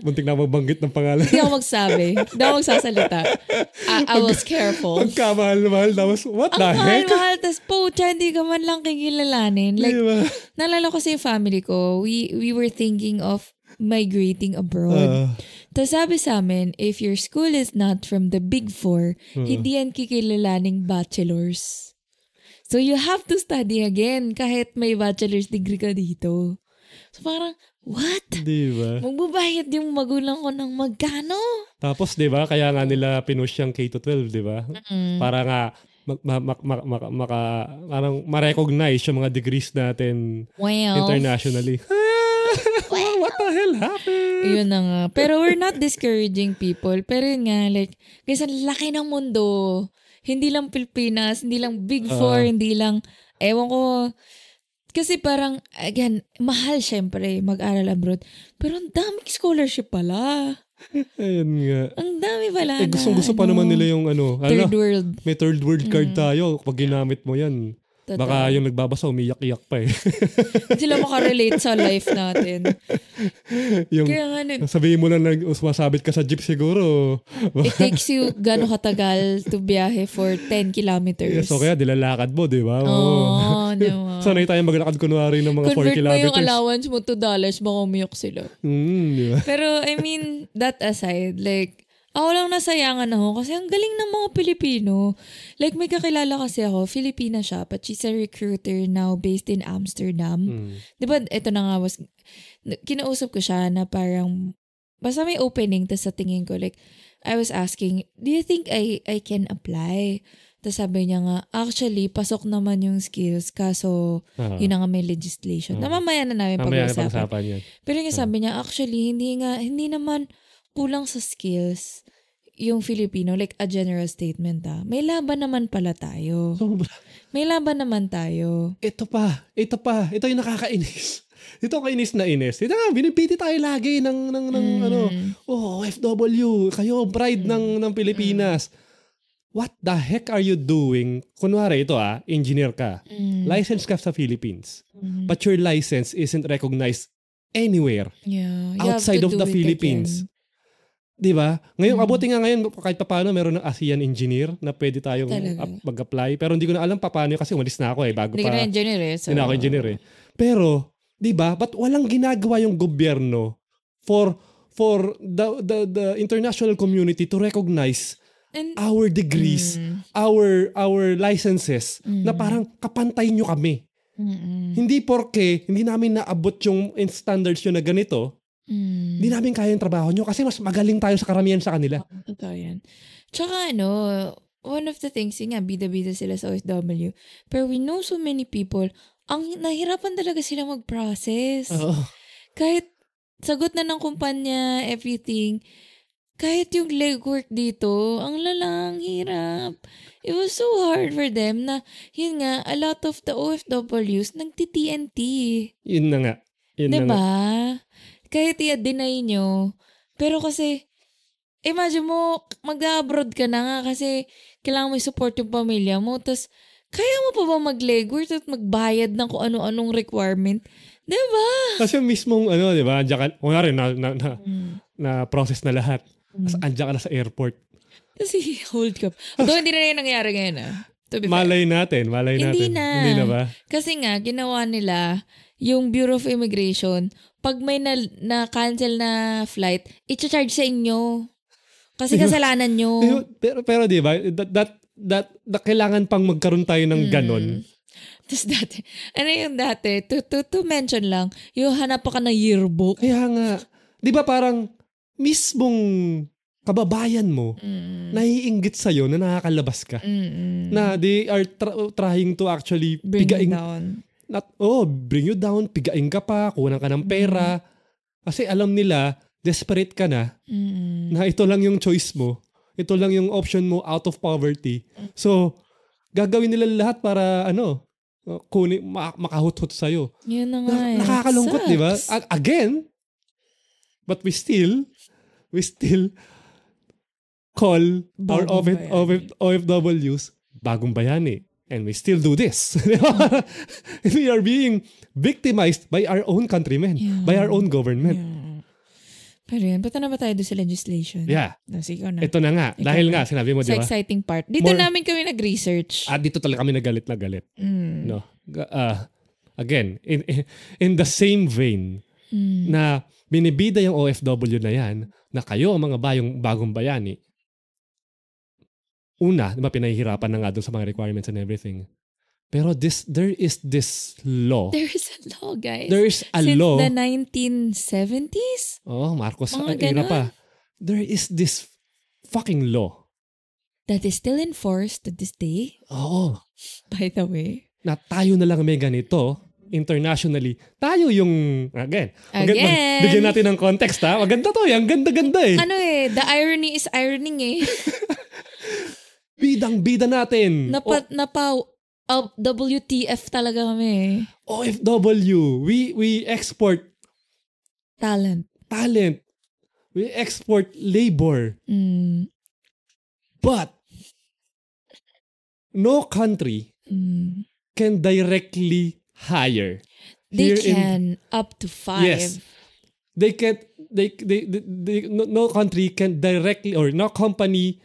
Muntik na magbanggit ng pangalan. Hindi ako magsabi. Hindi ako magsasalita. I, I was careful. Pagkamahal-mahal, tapos what the heck?
mahal-mahal, tapos po, hindi ka man lang kikilalanin. Like, diba? nalala ko sa yung family ko, we, we were thinking of migrating abroad. Uh, ah. tapos sabi sa amin, if your school is not from the big four, uh, hindi yan kikilalaning bachelors. So you have to study again kahit may bachelor's degree ka dito. So parang, what?
Di ba?
Magbabayad yung magulang ko ng magkano?
Tapos, di ba, kaya nga nila pinush yung K-12, di ba? Mm-hmm. Para nga, mak, mak, mak, mak, maka, parang ma-recognize yung mga degrees natin well. internationally.
well. What the hell happened? Yun na nga. Pero we're not discouraging people. Pero yun nga, like, guys, ang laki ng mundo hindi lang Pilipinas, hindi lang Big ah. Four, uh, hindi lang, ewan ko, kasi parang, again, mahal syempre mag-aral abroad. Pero ang daming scholarship pala. Ayun nga. Ang dami pala. Eh, eh gustong gusto ano, pa naman nila yung ano.
Third ano, world. May third world card mm. tayo. Pag ginamit mo yan, Totoo. Baka yung nagbabasa umiyak-iyak pa eh.
Sila makarelate sa life natin.
yung, Kaya nga, nag- sabihin mo lang na sumasabit ka sa jeep siguro. it takes
you gano'ng katagal to biyahe for 10 kilometers. Yes, so kaya
dilalakad mo, di ba? Oo, oh, di ba? Sanay tayo maglakad kunwari ng mga Convert 4 kilometers. Convert mo yung allowance
mo to dollars, baka umiyak sila.
Mm, di
Pero I mean, that aside, like, Ah, ako lang nasayangan ako kasi ang galing ng mga Pilipino. Like may kakilala kasi ako, Filipina siya, but she's a recruiter now based in Amsterdam. Mm. Di ito na nga was, kinausap ko siya na parang, basta may opening, tas sa tingin ko, like, I was asking, do you think I, I can apply? Tapos sabi niya nga, actually, pasok naman yung skills, kaso, uh-huh. yun na nga may legislation. Uh-huh. Hmm. Na mamaya na namin pag usapan Pero yung uh sabi niya, actually, hindi nga, hindi naman, kulang sa skills yung Filipino, like a general statement ah, may laban naman pala tayo. May laban naman
tayo. Ito pa, ito pa, ito yung nakakainis. Ito ang inis na inis. Ito nga, binibiti tayo lagi ng, ng, ng mm. ano, oh, FW, kayo, pride mm. ng, hmm. ng Pilipinas. Mm. What the heck are you doing? Kunwari, ito ah, engineer ka. Mm. License ka sa Philippines. Mm. But your license isn't recognized anywhere yeah, outside of the Philippines. 'Di ba? Ngayon, mm-hmm. abuti nga ngayon kahit paano meron ng ASEAN engineer na pwede tayong up, mag-apply. Pero hindi ko na alam paano kasi umalis na ako eh bago hindi pa. Hindi na engineer eh. So... Hindi ako engineer eh. Pero, 'di ba? Ba't walang ginagawa yung gobyerno for for the the, the international community to recognize And, our degrees, mm. our our licenses mm. na parang kapantay nyo kami. Mm-mm. Hmm. Hindi porke hindi namin naabot yung in standards yun na ganito, Mm. namin kaya yung trabaho nyo kasi mas magaling tayo sa karamihan sa kanila. Oh,
totoo yan. Tsaka ano, one of the things, yun nga, bida-bida sila sa OFW. Pero we know so many people, ang nahirapan talaga sila mag-process. Oh. Kahit sagot na ng kumpanya, everything, kahit yung legwork dito, ang lalang hirap. It was so hard for them na, yun nga, a lot of the OFWs nagti-TNT.
Yun na nga. Yun diba? Na
nga kahit i-deny nyo, pero kasi, imagine mo, mag-abroad ka na nga kasi kailangan mo support yung pamilya mo, tapos kaya mo pa ba mag-legwork at magbayad ng kung ano-anong requirement?
Diba? Kasi yung mismong ano, diba, andiyan ka, kunwari, na, na, na, hmm. na process na lahat. Mm. Tapos hmm. andiyan ka na sa airport.
Kasi hold up. Although hindi na yan nangyari ngayon ah.
To be malay fair. natin, malay hindi natin. Na. Hindi na. ba?
Kasi nga, ginawa nila yung Bureau of Immigration pag may na, na-cancel na flight, i-charge sa inyo. Kasi kasalanan nyo. Pero,
pero, pero di ba, that, that, that, that, kailangan pang magkaroon tayo ng hmm. ganon. Mm.
Tapos dati, ano yung dati? To, to, to mention lang, yung hanap pa ka ng yearbook.
Kaya nga, di ba parang mismong kababayan mo, mm. naiinggit sa'yo na nakakalabas ka. Mm-mm. Na they are tra- trying to actually bigain, down not, oh, bring you down, pigain ka pa, kunan ka ng pera. Mm. Kasi alam nila, desperate ka na, mm. na ito lang yung choice mo. Ito lang yung option mo out of poverty. So, gagawin nila lahat para ano, kunin, mak- makahuthot sa'yo.
Yun na nga. Na, eh. nakakalungkot, di ba?
again, but we still, we still call bagong our OF, OF, OFWs bagong bayani. And we still do this. we are being victimized by our own countrymen, yeah. by our own government. Yeah.
Pero yun, punta na ba tayo doon sa legislation? Yeah. Tapos ikaw na. Ito na nga. Ikaw dahil na.
nga, sinabi mo, di ba? Sa exciting
part. Dito More, namin kami nag-research. Ah,
dito talaga kami nagalit na galit. Mm. No? Uh, again, in, in the same vein mm. na binibida yung OFW na yan, na kayo, mga bayong bagong bayani, una, di ba, pinahihirapan na nga doon sa mga requirements and everything. Pero this, there is this law. There
is a law, guys. There is a Since law. Since the 1970s? Oh, Marcos, mga era pa.
There is this fucking law.
That is still enforced to this day? Oh. By the way.
Na tayo na lang may ganito internationally, tayo yung, again, again. Mag, bigyan natin ng context ha. Maganda to, eh. ang ganda-ganda eh. Ano
eh, the irony is ironing eh.
Bidang-bida natin. Napa,
oh. napa, uh, WTF talaga kami. Eh.
OFW. We, we export. Talent. Talent. We export labor.
Mm.
But, no country mm. can directly hire. They Here can in, up to five. Yes, they can. They they, they, they no, no country can directly or no company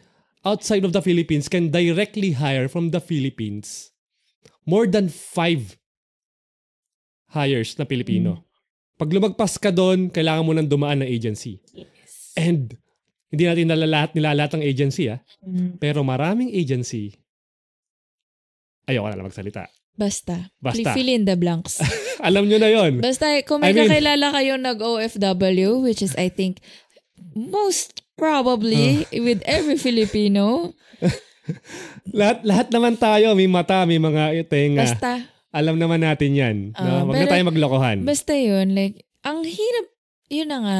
outside of the Philippines can directly hire from the Philippines more than five hires na Pilipino. Mm. Pag lumagpas ka doon, kailangan mo nang dumaan ng agency. Yes. And hindi natin nalalahat, nilalahat ang agency ah. Mm. Pero maraming agency, ayoko na lang magsalita.
Basta. Basta. fill in the blanks.
Alam nyo na yon. Basta, kung may I mean, kakilala
kayo nag-OFW, which is I think most Probably, uh. with every Filipino.
lahat lahat naman tayo, may mata, may mga tenga. Basta. Alam naman natin yan. Uh, no? Ah, Huwag na tayo maglokohan.
Basta yun. Like, ang hirap, yun na nga.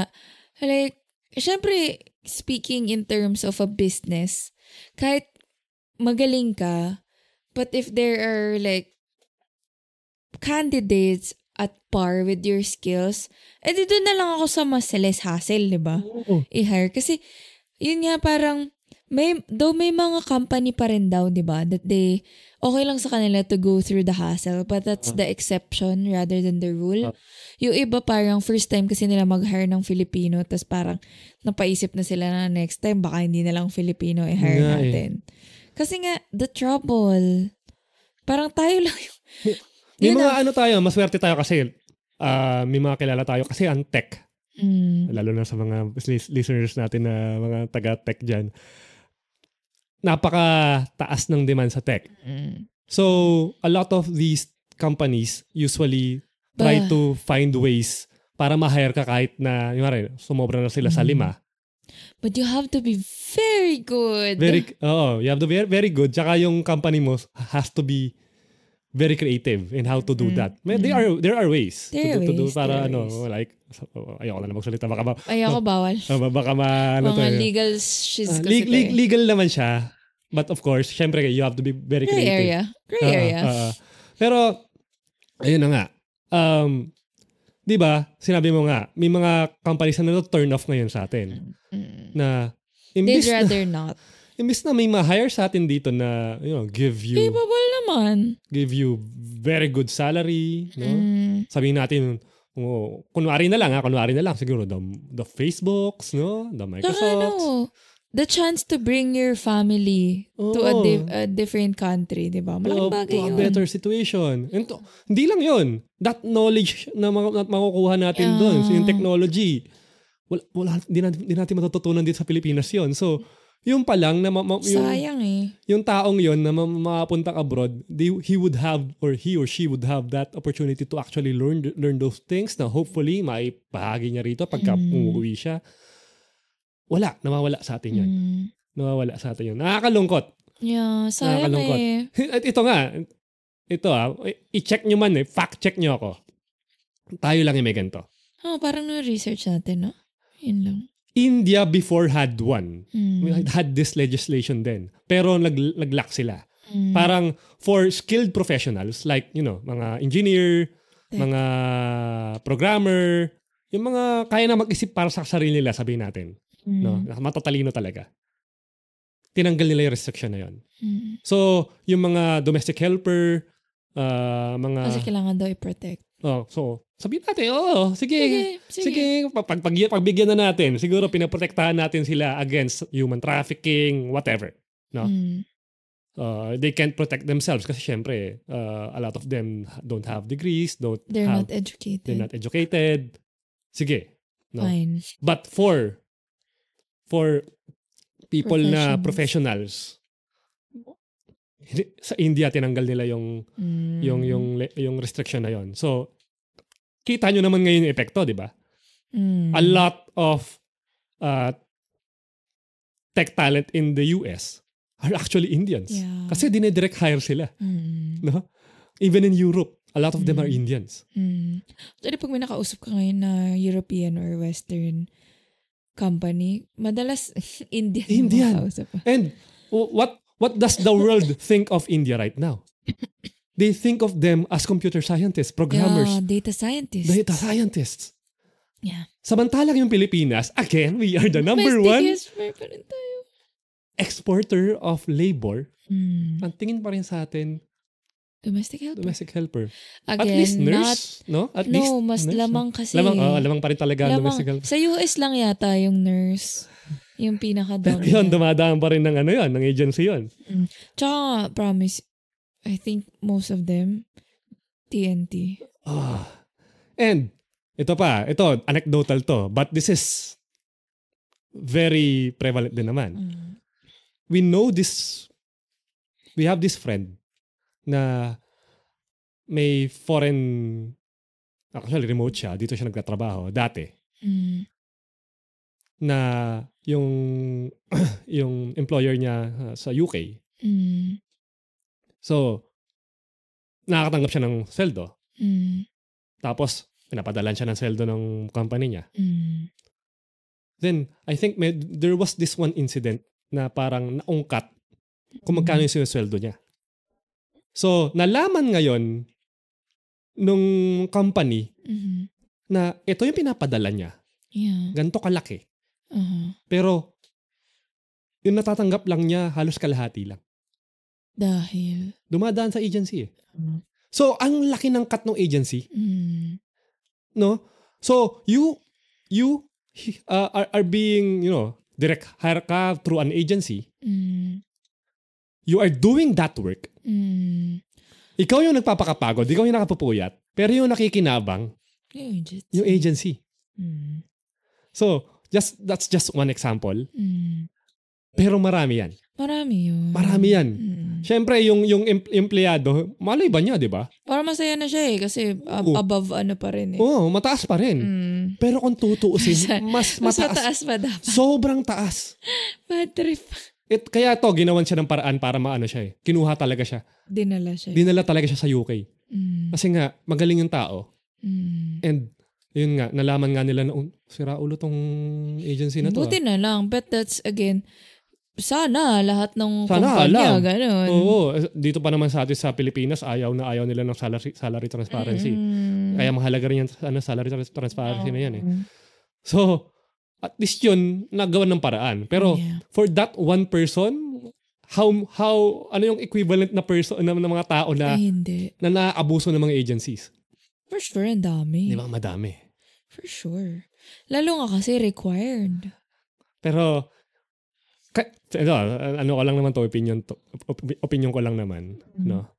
Like, syempre, speaking in terms of a business, kahit magaling ka, but if there are like candidates at par with your skills, eh di doon na lang ako sa mas less hassle, di ba? Oh. I-hire. Kasi, yun nga parang, may, though may mga company pa rin daw, di ba, that they, okay lang sa kanila to go through the hassle, but that's ah. the exception rather than the rule. Ah. Yung iba parang first time kasi nila mag-hire ng Filipino, tapos parang napaisip na sila na next time, baka hindi na lang Filipino i-hire yeah, natin. Eh. Kasi nga, the trouble, parang tayo lang yung, may mga
ano tayo, maswerte tayo kasi uh, may mga kilala tayo kasi ang tech. Mm. Lalo na sa mga listeners natin na mga taga-tech dyan. Napaka-taas ng demand sa tech. Mm. So, a lot of these companies usually try bah. to find ways para ma-hire ka kahit na, yung rin, sumobra na sila mm. sa lima.
But you have to be very good. Very,
oh, you have to be very good. Tsaka yung company mo has to be very creative in how to do mm. that. Man, mm. They are mm-hmm. there are ways there to, ways, to do para ano ways. like oh, ayoko na magsalita baka ma, ayoko bawal. Uh, baka ma ano to. Eh. legal
she's uh, le- le- legal
naman siya. But of course, syempre you have to be very Gray creative. area. Gray uh, area. Uh, uh, pero ayun na nga. Um 'di ba? Sinabi mo nga, may mga companies na, na turn off ngayon sa atin. Mm. Na imbis They'd rather na, not imbis na may ma-hire sa atin dito na, you know, give you... Capable naman. Give you very good salary, no? Mm. Sabihin natin, oh, kunwari na lang, ha? Kunwari na lang, siguro, the, the Facebooks, no? The Microsofts.
Ano, the chance to bring your family oh. to a, di- a different country, di ba? Malaking bagay to yun. a better
situation. And to, hindi lang yun. That knowledge na mak- makukuha natin yeah. doon, so yung technology, wala, wala, di, na, di natin matututunan dito sa Pilipinas yun. So, yung pa lang na ma- ma- yung, Sayang eh. Yung taong yon na ma- mapuntang abroad, they, he would have or he or she would have that opportunity to actually learn learn those things na hopefully may bahagi niya rito pagka mm. umuwi siya. Wala, nawawala sa atin yun. Mm. Nawawala sa atin yun. Nakakalungkot.
Yeah, sayang Nakakalungkot. eh. At
ito nga, ito ah, i-check niyo man eh, fact check niyo ako. Tayo lang yung may ganito.
Oh, parang no research natin, no? Yun lang.
India before had one. Mm. Had this legislation then. Pero nag, nag sila. Mm. Parang for skilled professionals like, you know, mga engineer, mga programmer, yung mga kaya na mag-isip para sa sarili nila, sabihin natin. Mm. No? Hmm. Matatalino talaga. Tinanggal nila yung restriction na yun. Mm. So, yung mga domestic helper, uh, mga... Kasi
kailangan daw i-protect.
Oh, so, Sabihin natin, oo, sige, sige, sige. sige pag, pag, pagbigyan na natin. Siguro pinaprotektahan natin sila against human trafficking, whatever. No? Mm. Uh, they can't protect themselves kasi syempre, uh, a lot of them don't have degrees, don't They're have, not educated. They're not educated. Sige. No? Fine. But for, for people na professionals, sa India tinanggal nila yung mm. yung yung yung restriction na yon. So kita nyo naman ngayon yung epekto, di ba? Mm. A lot of uh, tech talent in the US are actually Indians. Yeah. Kasi dinedirect hire sila. Mm. No? Even in Europe, a lot of mm. them are mm. Indians.
Mm. Actually, pag may nakausap ka ngayon na European or Western company, madalas Indian, Indian. makausap.
And what what does the world think of India right now? they think of them as computer scientists, programmers. Yeah, data scientists. Data scientists. Yeah. Samantalang yung Pilipinas, again, we are the number one exporter of labor. Mm. Ang tingin pa rin sa atin, Domestic helper. Domestic helper. Again, At least nurse, not, no? At no, least mas nurse, lamang no? kasi. Lamang, oh, lamang pa rin talaga lamang. domestic helper. Sa
US lang yata yung nurse. Yung pinaka Pero
yun, dumadaan pa rin ng ano yun, ng agency yun.
Mm. Tsaka, promise, I think most of them, TNT.
Ah. And, ito pa, ito, anecdotal to, but this is very prevalent din naman. Mm. We know this, we have this friend na may foreign, actually remote siya, dito siya nagtatrabaho dati. Mm. Na yung, yung employer niya uh, sa UK,
mm
So, nakakatanggap siya ng seldo. Mm. Tapos, pinapadalan siya ng seldo ng company niya. Mm. Then, I think may, there was this one incident na parang naungkat kung mm. magkano yung sinusweldo niya. So, nalaman ngayon nung company mm-hmm. na ito yung pinapadala niya. Yeah. Ganto kalaki. Uh-huh. Pero, yung natatanggap lang niya, halos kalahati lang. Dahil? Dumadaan sa agency eh. Hmm. So, ang laki ng cut ng agency. Mm. No? So, you, you uh, are, are being, you know, direct hire ka through an agency. Mm. You are doing that work.
Mm.
Ikaw yung nagpapakapagod, ikaw yung nakapupuyat, pero yung nakikinabang,
yung agency. Yung agency.
Mm. So, just that's just one example. Mm. Pero marami yan.
Marami yun.
Marami yan. Mm. Siyempre, yung, yung empleyado, malay ba niya, di ba?
Para masaya na siya eh, kasi ab- um, above ano pa rin
eh. Oo, mataas pa rin. Mm. Pero kung tutuusin, mas Mas mataas. mataas pa
dapat. Sobrang taas. Bad trip.
It, kaya to, ginawan siya ng paraan para maano siya eh. Kinuha talaga siya.
Dinala siya. Dinala
talaga siya sa UK. Mm. Kasi nga, magaling yung tao. Mm. And, yun nga, nalaman nga nila na, "Oh, sira ulo tong agency na to. ah." na
lang. But that's, again, sana lahat ng sana kumpanya, alam. ganun. Oo,
eh, dito pa naman sa atin sa Pilipinas, ayaw na ayaw nila ng salary, salary transparency. Mm. Kaya mahalaga rin yung ano, salary trans- transparency oh. na yan eh. So, at least yun, nagawa ng paraan. Pero yeah. for that one person, how how ano yung equivalent na person ng, mga tao na Ay, hindi. na naabuso ng mga agencies?
For sure, ang dami. Di ba? Madami. For sure. Lalo nga kasi required.
Pero ito, ah, ano ko lang naman to, opinion, to, opinion ko lang naman. Mm-hmm. No?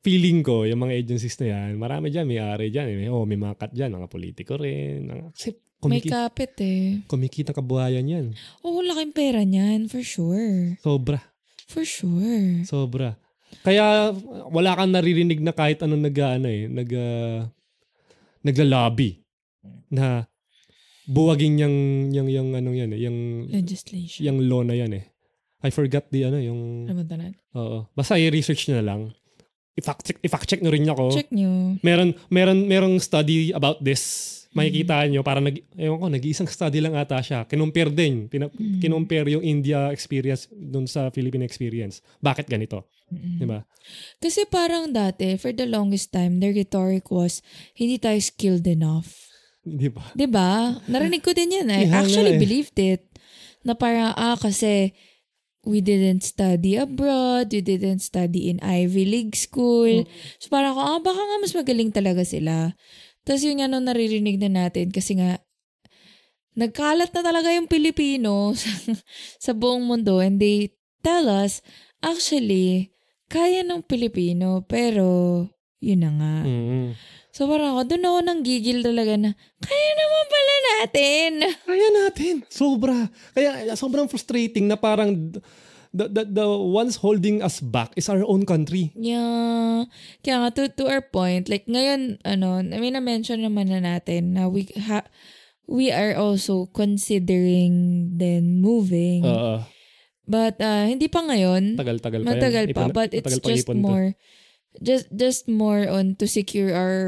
Feeling ko, yung mga agencies na yan, marami diyan may ari diyan Eh. Oh, may makat diyan mga politiko rin. Mga, kasi kumikita, may kapit eh. Kumikita kabuhayan yan.
Oo, oh, laking pera niyan, for sure.
Sobra. For sure. Sobra. Kaya wala kang naririnig na kahit anong nag, ano eh, nag, uh, ah, nagla na buwagin yung, yung, yung, ano yan eh, yung, legislation. Yung law na yan eh. I forgot the ano yung... Ano Ramadanan? Oo. Basta i-research niyo na lang. I-fact check, i-fact check niyo rin ako. Check nyo. Meron, meron, merong study about this. Makikita mm. nyo, para nag, ewan ko, nag-iisang study lang ata siya. Kinumpir din. Pina, mm. Kinumpir yung India experience dun sa Philippine experience. Bakit ganito? Mm-hmm. Diba?
Kasi parang dati, for the longest time, their rhetoric was, hindi tayo skilled enough. Di ba? Di ba? Narinig ko din eh. yan. I actually eh. believed it. Na parang, ah, kasi we didn't study abroad, we didn't study in Ivy League school. Mm-hmm. So parang ako, ah, baka nga mas magaling talaga sila. Tapos yun nga ano naririnig na natin kasi nga nagkalat na talaga yung Pilipino sa, sa buong mundo and they tell us actually kaya ng Pilipino pero yun na
nga. Mm-hmm.
So parang ako, doon ako nang gigil talaga na,
kaya naman pala natin. Kaya natin. Sobra. Kaya eh, sobrang frustrating na parang the, the, the ones holding us back is our own country. Yeah. Kaya nga, to, to our
point, like ngayon, ano, I mean, na-mention naman na natin na we, ha, we are also considering then moving. Uh, But uh, hindi pa ngayon. Tagal-tagal pa Matagal yan. pa, but it's just more. To just just more on to secure our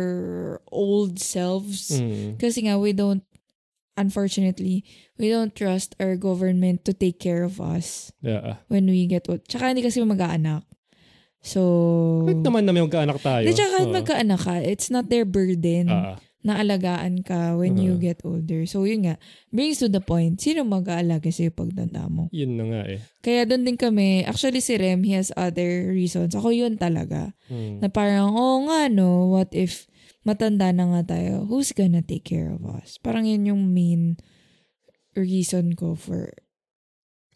old selves mm. we don't unfortunately we don't trust our government to take care of us yeah. when we get old tsaka hindi kasi mag-aanak so kahit naman
na may mag-aanak tayo De, tsaka kahit uh. mag-aanak
ka it's not their burden uh naalagaan ka when uh-huh. you get older. So, yun nga. Brings to the point, sino mag-aalaga sa'yo pagtanda mo?
Yun na nga eh.
Kaya doon din kami, actually si Rem, he has other reasons. Ako yun talaga. Hmm. Na parang, oh, nga no, what if matanda na nga tayo, who's gonna take care of us? Parang yun yung main reason ko for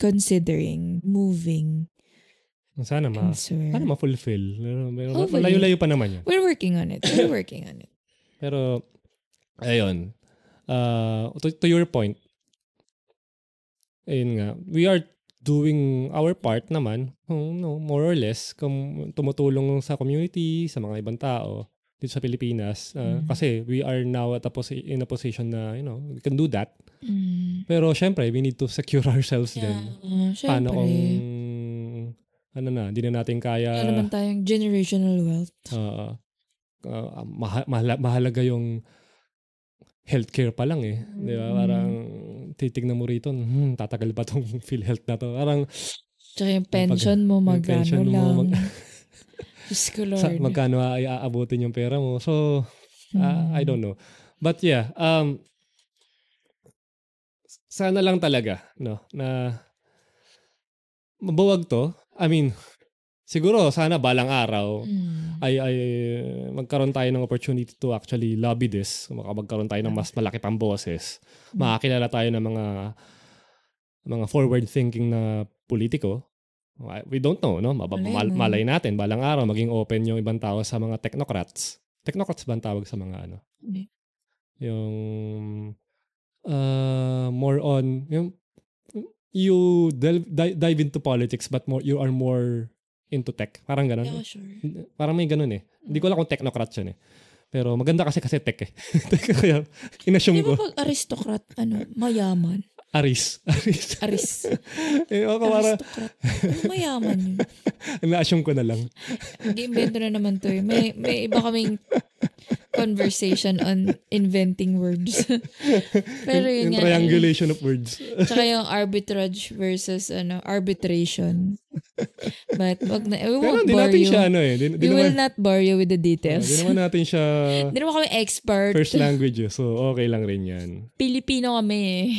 considering moving
sana ma, sana ma-fulfill. Pero, malayo-layo pa naman yan.
We're working on it. We're working on it.
Pero Ayun. Uh, to, to your point, ayun nga, we are doing our part naman, hmm, no, more or less, kung tumutulong sa community, sa mga ibang tao dito sa Pilipinas. Uh, mm. Kasi we are now at a posi- in a position na, you know, we can do that. Mm. Pero syempre, we need to secure ourselves yeah. din. Uh, Paano kung, ano na, hindi na natin kaya... Ano naman
tayong generational wealth.
Uh, uh, mahal- mahalaga yung healthcare pa lang eh. Mm. Di ba? Mm. Parang titignan mo rito, hmm, tatagal ba tong PhilHealth na to? Parang... Tsaka yung pension mo magkano lang. Mag-
Diyos ko Lord. Sa,
magkano ay aabutin yung pera mo. So, ah, mm. uh, I don't know. But yeah, um, sana lang talaga, no, na mabuwag to. I mean, siguro sana balang araw mm. ay ay magkaroon tayo ng opportunity to actually lobby this, magkaroon tayo ng mas malaki pang boses. Mm. Makakilala tayo ng mga mga forward thinking na politiko. We don't know, no? Mab- malay natin balang araw maging open yung ibang tao sa mga technocrats. Technocrats ba ang tawag sa mga ano? Yung uh, more on yung you delve, dive into politics but more you are more into tech. Parang ganun. Yeah, sure. Parang may ganun eh. Hindi ko alam kung technocrat yun eh. Pero maganda kasi kasi tech eh. Kaya inassume ko. Di ba
pag aristocrat, ano, mayaman?
Aris. Aris. Aris.
eh, okay, para... Ano, mayaman yun.
Inassume ko na lang.
Hindi, bender na naman to eh. May, may iba kaming conversation on inventing words. Pero yun
yung triangulation eh. of words. Eh.
Tsaka yung arbitrage versus ano arbitration. But wag na, we won't Pero, bore natin you. Siya, ano, eh. Di, di we naman, will not bore you with the oh, details. Hindi uh, naman
natin siya... din
naman kami expert. First language.
Eh. So okay lang rin yan.
Pilipino kami eh.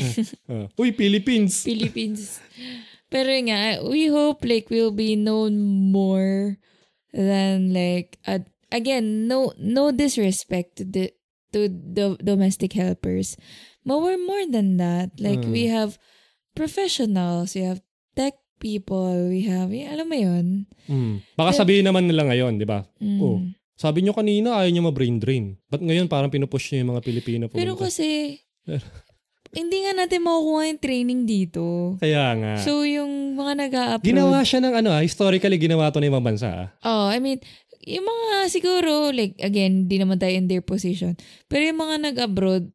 uh, Uy, Philippines!
Philippines. Pero nga, we hope like we'll be known more than like ad again, no no disrespect to the to the domestic helpers. But we're more than that. Like mm. we have professionals, we have tech people, we have, y- alam mo yun.
Mm. Baka But, sabihin naman nila ngayon, di ba? Mm. Oh, sabi nyo kanina ayaw nyo ma-brain drain. but ngayon parang pinupush nyo yung mga Pilipino pumunta? Pero
kasi, hindi nga natin makukuha yung training dito.
Kaya nga. So,
yung mga nag upload Ginawa
siya ng ano, ah, historically ginawa to ng mga bansa. Ah.
Oh, I mean, yung mga siguro, like, again, di naman tayo in their position. Pero yung mga nag-abroad,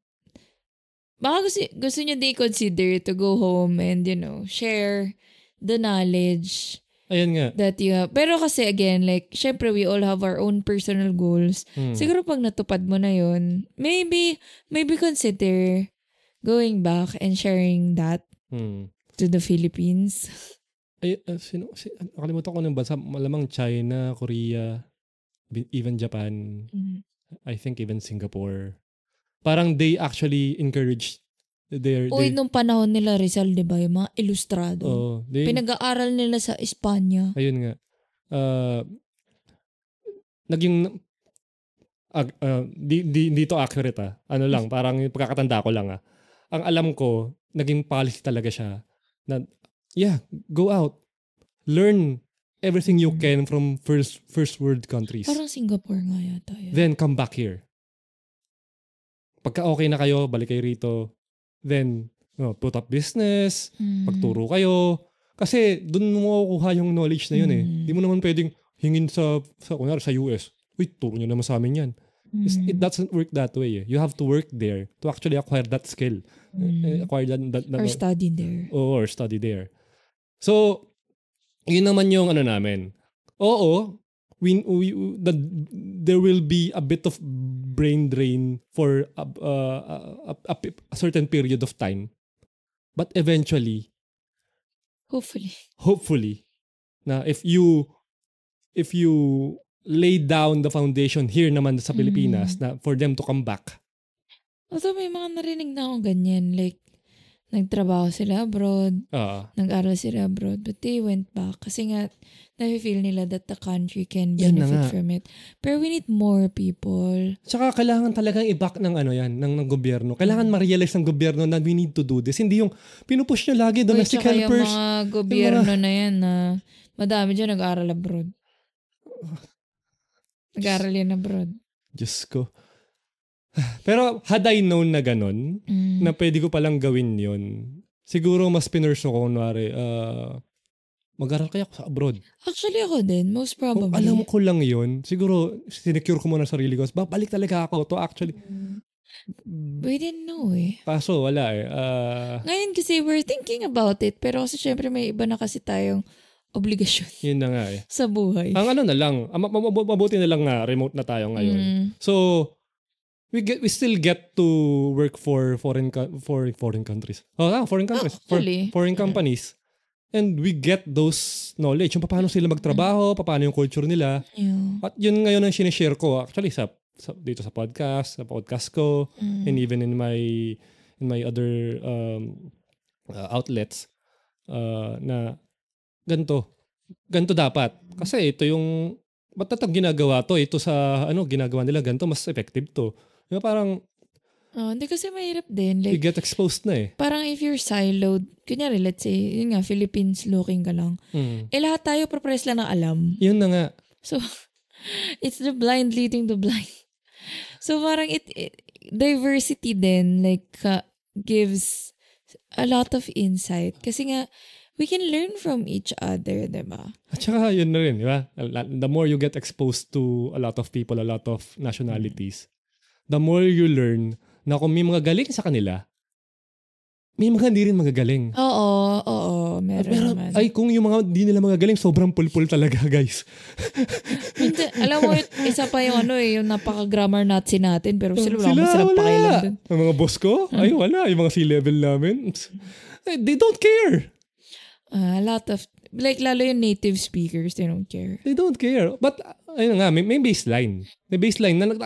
baka gusto, gusto nyo they consider to go home and, you know, share the knowledge. Ayun nga. That you have. Pero kasi again, like, syempre we all have our own personal goals. Hmm. Siguro pag natupad mo na yon maybe, maybe consider going back and sharing that hmm. to the Philippines.
Ay, uh, sino, si, nakalimutan ko ng bansa, malamang China, Korea, even Japan, mm-hmm. I think even Singapore. Parang they actually encourage their... Uy, their,
nung panahon nila Rizal, di ba? Yung mga ilustrado. Oh, they, Pinag-aaral nila sa Espanya.
Ayun nga. Uh, naging... Uh, uh, di, di, di to accurate ah. Ano lang, parang pagkakatanda ko lang ah. Ang alam ko, naging policy talaga siya na, yeah, go out. Learn everything you can from first first world countries. Parang
Singapore nga yata. Yan. Then
come back here. Pagka okay na kayo, balik kayo rito. Then, you know, put up business, mm. pagturo kayo. Kasi doon mo makukuha yung knowledge na yun eh. mm. eh. Hindi mo naman pwedeng hingin sa, sa kunyari sa US. Uy, turo nyo naman sa amin yan. Mm. It's, it mm. doesn't work that way eh. You have to work there to actually acquire that skill. Eh, mm. acquire that, that, that, or study there. or study there. So, yun naman yung ano namin. Oo, we, we, we the, there will be a bit of brain drain for a, uh, a, a, a certain period of time. But eventually, hopefully, hopefully, na if you if you lay down the foundation here naman sa Pilipinas mm. na for them to come back.
Although may mga narinig na akong ganyan. Like, nagtrabaho sila abroad, uh, nag-aral sila abroad, but they went back kasi nga nafe-feel nila that the country can benefit from it. Pero we need more
people. Tsaka kailangan talagang i-back ng ano yan, ng, ng gobyerno. Kailangan mm. ma-realize ng gobyerno na we need to do this. Hindi yung pinupush nyo lagi domestic Uy, helpers. Yung mga gobyerno yung mga...
na yan na madami dyan nag-aral abroad. Ah, nag-aral yan abroad.
Diyos ko. Pero had I known na ganun, mm. na pwede ko palang gawin yon siguro mas pinurso ko, kunwari, uh, mag-aral kaya ako sa abroad.
Actually ako din, most probably. Kung alam
ko lang yon siguro sinecure ko muna sarili ko, babalik talaga ako to actually. Mm.
We didn't know eh.
Kaso wala eh. Uh,
Ngayon kasi we're thinking about it, pero kasi syempre may iba na kasi tayong
obligasyon. Yun na nga eh.
Sa buhay. Ang
ano na lang, mabuti na lang na remote na tayo ngayon. Mm. So, we get we still get to work for foreign for foreign countries. Oh, ah, foreign ah, countries. Oh, for, foreign companies. And we get those knowledge. Yung paano sila magtrabaho, mm. paano yung culture nila. Yeah. At yun ngayon ang sinishare ko actually sa, sa dito sa podcast, sa podcast ko, mm. and even in my in my other um, uh, outlets uh, na ganto ganto dapat. Kasi ito yung ba't ginagawa to? Ito sa ano ginagawa nila ganto mas effective to. Diba parang,
Oh, hindi kasi mahirap din. Like, you
get exposed na eh.
Parang if you're siloed, kunyari, let's say, yun nga, Philippines looking ka lang. Mm. Eh, lahat tayo papares lang ng alam. Yun na nga. So, it's the blind leading the blind. So, parang it, it diversity then like, uh, gives a lot of insight. Kasi nga, we can learn from each other, di ba?
At saka, yun na rin, di ba? The more you get exposed to a lot of people, a lot of nationalities, the more you learn na kung may mga galing sa kanila, may mga hindi rin magagaling. Oo, oo, meron Pero, naman. Ay, kung yung mga hindi nila magagaling, sobrang pulpul talaga, guys.
hindi, alam mo, isa pa yung ano eh, yung napaka-grammar Nazi natin, pero sila, sila wala, sila wala.
Ang mga boss ko, hmm. ay wala, yung mga C-level namin,
eh, they don't care. Uh, a lot of, like lalo yung native speakers, they don't care.
They don't care. But, ayun nga, may, may baseline. May baseline na nag-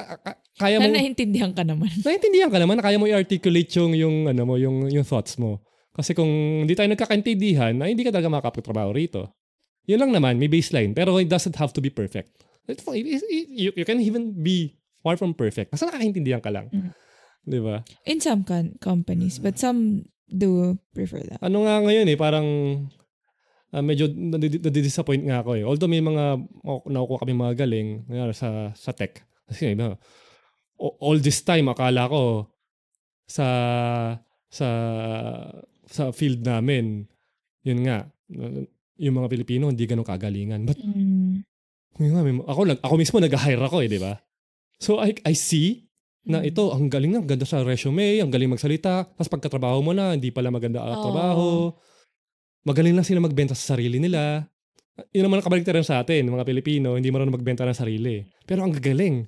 kaya mo... Na
naintindihan ka naman.
naiintindihan ka naman kaya mo i-articulate yung, yung, ano mo, yung, yung thoughts mo. Kasi kung hindi tayo nagkakaintindihan, ay hindi ka talaga makakatrabaho rito. Yun lang naman, may baseline. Pero it doesn't have to be perfect. It, it, it, you, you can even be far from perfect. Basta nakakaintindihan ka lang. Mm. Di ba?
In some con- companies, but some do prefer that.
Ano nga ngayon eh, parang uh, medyo nadidisappoint nga ako eh. Although may mga oh, nakukuha kami mga galing sa, sa tech. Kasi iba, all this time akala ko sa sa sa field namin yun nga yung mga Pilipino hindi ganun kagalingan but mm. nga, ako ako mismo nag-hire ako eh di ba so I I see na mm. ito, ang galing ng ganda sa resume, ang galing magsalita. Tapos pagkatrabaho mo na, hindi pala maganda ang trabaho. Magaling lang sila magbenta sa sarili nila. Yun naman ang kabalik sa atin, mga Pilipino, hindi marunong magbenta ng sarili. Pero ang galing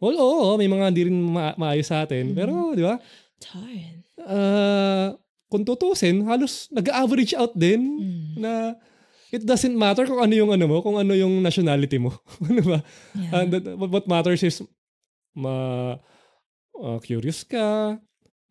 Well, oo, may mga hindi rin ma- maayos sa atin. Mm-hmm. Pero, di ba? Darn. Uh, ah, kung tutusin, halos nag-average out din mm. na it doesn't matter kung ano yung ano mo, kung ano yung nationality mo. ano ba? Yeah. And ah, that, what matters is ma uh, curious ka,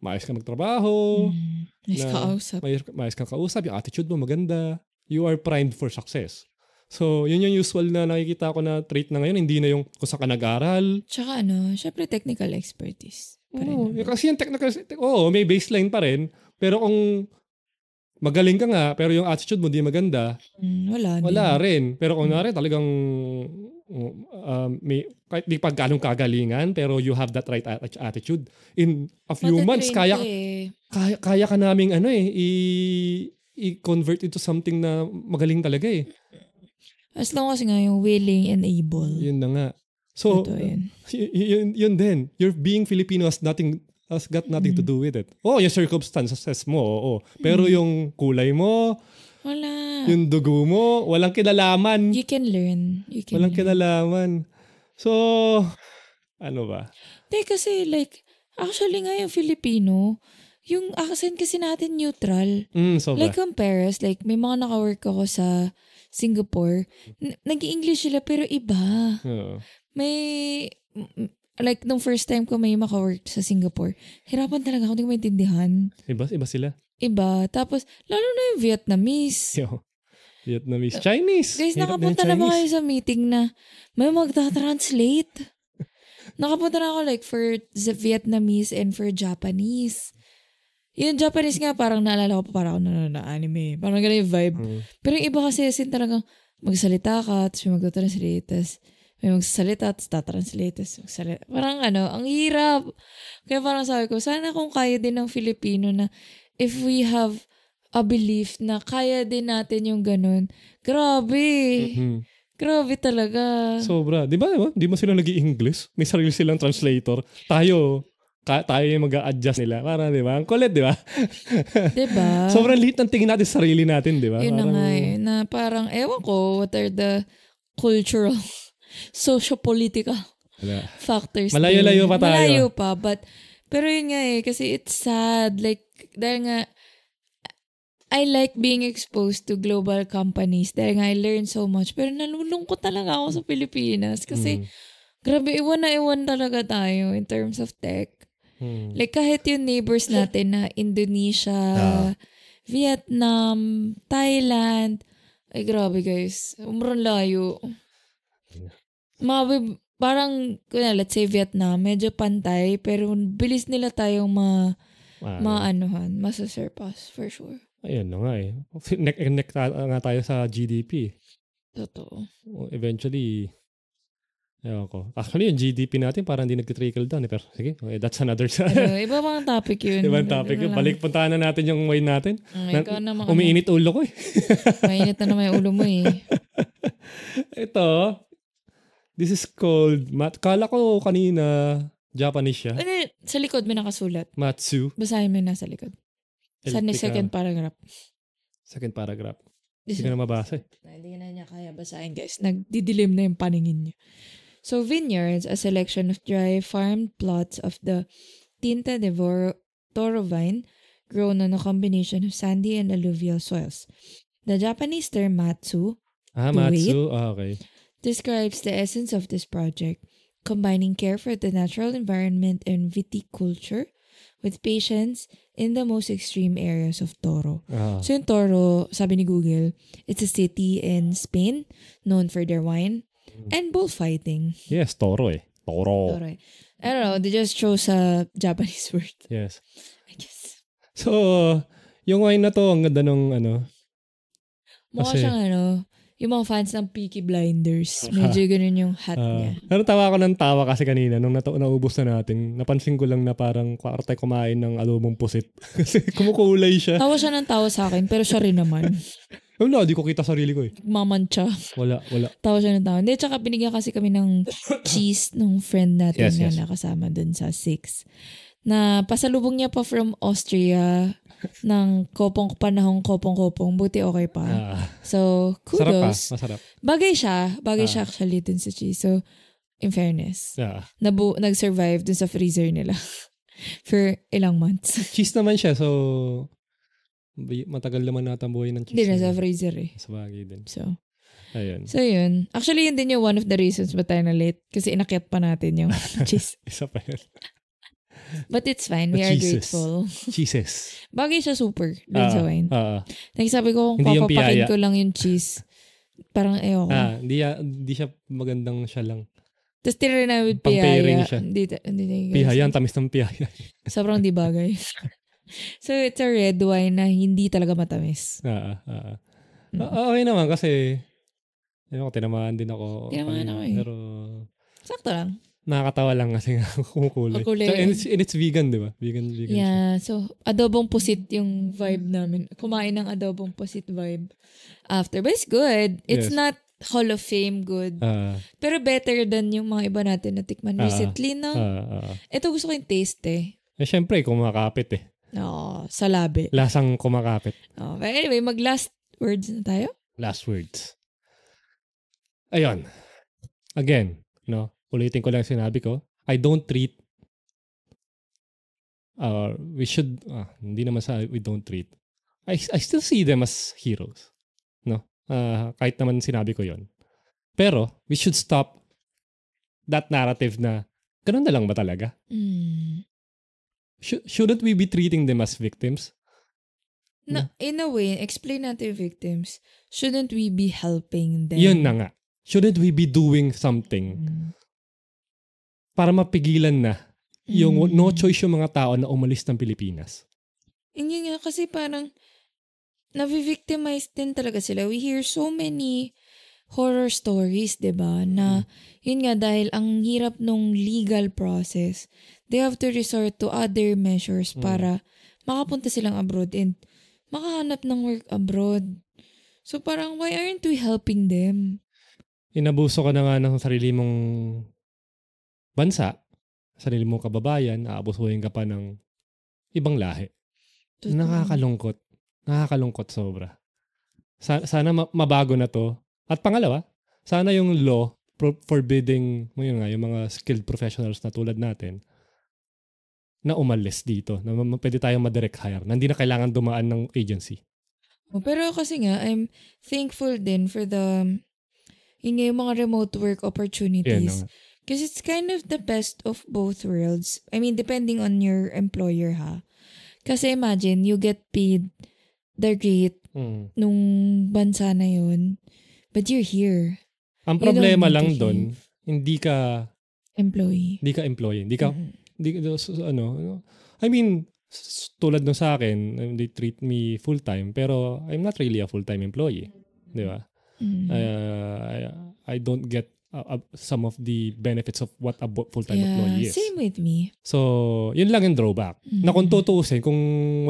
maayos ka magtrabaho, mm. maayos na, ka kausap. Maayos, maayos ka kausap, yung attitude mo maganda. You are primed for success. So, yun yung usual na nakikita ko na trait na ngayon. Hindi na yung kung saan ka nag-aral.
Tsaka ano, syempre technical expertise. Oo,
naman. kasi yung technical, oh, may baseline pa rin. Pero kung magaling ka nga, pero yung attitude mo hindi maganda, Mm, wala. na wala yun. rin. Pero kung nari, talagang oh, um, may, kahit di pa kagalingan, pero you have that right attitude. In a few months, kaya, eh. kaya, kaya ka naming ano eh, i- i-convert into something na magaling talaga eh.
As long as nga yung willing and able. Yun na nga. So, Ito, yun.
Y- yun, yun din. Your being Filipino has nothing has got nothing mm. to do with it. Oh, yung circumstances mo, oo. Pero mm. yung kulay mo, wala. Yung dugo mo, walang kinalaman. You can learn. You can walang learn. kinalaman. So, ano ba?
Hindi, kasi like, actually nga yung Filipino, yung accent kasi natin neutral. Mm, sobra. Like, compares, like, may mga nakawork ako sa Singapore, hmm. nag-English sila pero iba. Oo. May, like, nung first time ko may makawork sa Singapore, hirapan talaga ako, hindi ko maintindihan. Iba, iba sila. Iba. Tapos, lalo na yung Vietnamese.
Vietnamese. Chinese! Guys, Hirap nakapunta na, na ba kayo
sa meeting na may magta-translate? nakapunta na ako like for the Vietnamese and for Japanese. Yung Japanese nga, parang naalala ko pa, parang ako nanonood na anime. Parang ganun yung vibe. Mm. Pero yung iba kasi, sin talagang magsalita ka, tapos may magta-translate, eh, tapos may magsasalita, tapos tatranslate, eh, tapos magsalita. Parang ano, ang hirap. Kaya parang sabi ko, sana kung kaya din ng Filipino na if we have a belief na kaya din natin yung ganun, grabe. Mm-hmm. Grabe talaga.
Sobra. Di ba? Di ba sila nag english May sarili silang translator. Tayo, ka, tayo yung mag-a-adjust nila. Para, di ba? Ang kulit, di ba?
di ba? Sobrang
liit ng tingin natin sa sarili natin, di ba? Yun parang, na nga eh.
Na parang, ewan ko, what are the cultural, socio-political wala. factors. Malayo-layo pa tayo. Malayo pa, but, pero yun nga eh, kasi it's sad. Like, dahil nga, I like being exposed to global companies dahil nga I learn so much. Pero nalulungkot talaga ako sa Pilipinas kasi mm. grabe, iwan na iwan talaga tayo in terms of tech. Hmm. Like kahit yung neighbors natin na Indonesia, uh. Vietnam, Thailand. Ay grabe guys, umrang layo. Mabe, parang, kuna, let's say Vietnam, medyo pantay, pero bilis nila tayong ma, ah. maanuhan, masasurpass for sure.
Ayun na nga eh. Neck and nga tayo sa GDP. Totoo. Eventually, Ewan ko. Actually, yung GDP natin parang hindi nag-trickle down. Eh. Pero sige, okay, eh, that's another. Ay, iba bang topic yun? Ibang topic yun. Balik, puntahan na natin yung wine natin. Okay, na, naman, umiinit ulo ko eh.
Mainit na naman yung ulo mo eh.
Ito, this is called, mat kala ko kanina, Japanese siya. Ano,
sa likod may nakasulat. Matsu. Basahin mo na sa likod.
Sa second paragraph. Second paragraph. Hindi ko na mabasa eh. Hindi
na niya kaya basahin guys. Nagdidilim na yung paningin niya. So vineyards, a selection of dry farmed plots of the Tinta de Toro vine grown on a combination of sandy and alluvial soils. The Japanese term matsu, ah, matsu. Wait, oh, okay. describes the essence of this project, combining care for the natural environment and viticulture with patience in the most extreme areas of Toro. Ah. So in Toro, sabi ni Google, it's a city in Spain known for their wine, And bullfighting.
Yes, toro eh. Toro. toro eh.
I don't know, they just chose a Japanese word.
Yes. I guess. So, yung wine na to, ang ganda nung ano. Mukha kasi, siyang
ano, yung mga fans ng Peaky Blinders. Medyo ganun yung hat uh, niya.
Pero tawa ko ng tawa kasi kanina nung nata- naubos na natin. Napansin ko lang na parang kwarta kumain ng alumong pusit. kasi kumukulay siya. Tawa
siya ng tawa sa akin pero siya rin naman.
Wala, di ko kita sarili ko eh. Mamantsa. Wala, wala.
Tawa siya ng tawa. Hindi, tsaka binigyan kasi kami ng cheese nung friend natin yes, na yes. nakasama dun sa six. Na pasalubong niya pa from Austria ng kopong panahong kopong-kopong. Buti okay pa. Ah. So, kudos. Sarap pa, masarap. Bagay siya. Bagay ah. siya actually dun sa cheese. So, in fairness, ah. nabu- nag-survive dun sa freezer nila for ilang months.
cheese naman siya, so Matagal naman natin buhay ng cheese. Hindi na sa freezer eh. Sa bagay din. So, ayun. So,
yun. Actually, yun din yung one of the reasons ba tayo na late. Kasi inakyat pa natin yung cheese. Isa pa yun. But it's fine. We But are Jesus. grateful. Cheeses.
Bagay siya super dun uh, sa wine. Uh, Like sabi ko, kung papapakin ko
lang yung cheese, parang ayoko. Ah,
hindi, hindi ah, siya magandang siya lang.
Tapos tira na with piyaya. Pang siya. Hindi, hindi, hindi, pihaya, ang tamis ng pihaya. Sobrang di bagay. so it's a red wine na hindi talaga matamis.
Ah, ah, ah. Mm. okay naman kasi yun ako, tinamaan din ako. Tinamaan ako eh. Pero... Sakto lang. Nakakatawa lang kasi nga kumukulay. Kulay. So, and, it's, and it's vegan, di ba? Vegan, vegan.
Yeah, siya. so adobong pusit yung vibe namin. Kumain ng adobong pusit vibe after. But it's good. It's yes. not Hall of Fame good. Uh, Pero better than yung mga iba natin na tikman uh, recently, no? Uh, uh, Ito gusto ko yung taste eh.
Eh, syempre, kumakapit eh. Oo, sa labi. Lasang kumakapit. Oh,
but anyway, mag last words na tayo?
Last words. Ayun. Again, no, ulitin ko lang sinabi ko. I don't treat or uh, we should ah, hindi naman sa we don't treat. I I still see them as heroes. No? Uh, kahit naman sinabi ko 'yon. Pero we should stop that narrative na ganun na lang ba talaga?
Mm
sh- shouldn't we be treating them as victims?
No, in a way, explain natin victims. Shouldn't we be helping them? Yun na
nga. Shouldn't we be doing something mm. para mapigilan na yung mm. no choice yung mga tao na umalis ng Pilipinas?
Yun nga, kasi parang na victimize din talaga sila. We hear so many horror stories, 'di ba? Na mm. yun nga dahil ang hirap nung legal process they have to resort to other measures mm. para makapunta silang abroad and makahanap ng work abroad. So parang why aren't we helping them?
Inabuso ka na nga ng sarili mong bansa, sarili mong kababayan, aabusuhin ka pa ng ibang lahi. Totoo. Nakakalungkot. Nakakalungkot sobra. Sa- sana ma- mabago na to. At pangalawa, sana yung law pro- forbidding mo yun nga, yung mga skilled professionals na tulad natin, na umalis dito, na pwede tayong ma hire, na hindi na kailangan dumaan ng agency.
Oh, pero kasi nga, I'm thankful din for the, yun nga yung mga remote work opportunities. Yeah, no. it's kind of the best of both worlds. I mean, depending on your employer, ha? Kasi imagine, you get paid the rate mm. nung bansa na yun, but you're here. Ang problema lang doon,
hindi ka employee. Hindi ka employee. Hindi ka mm-hmm Di, ano, ano, I mean, tulad no sa akin, um, they treat me full-time, pero I'm not really a full-time employee. Di ba? Mm-hmm. Uh, I, I don't get uh, uh, some of the benefits of what a full-time yeah, employee is. Same with me. So, yun lang yung drawback. Mm-hmm. Na kung tutuusin, kung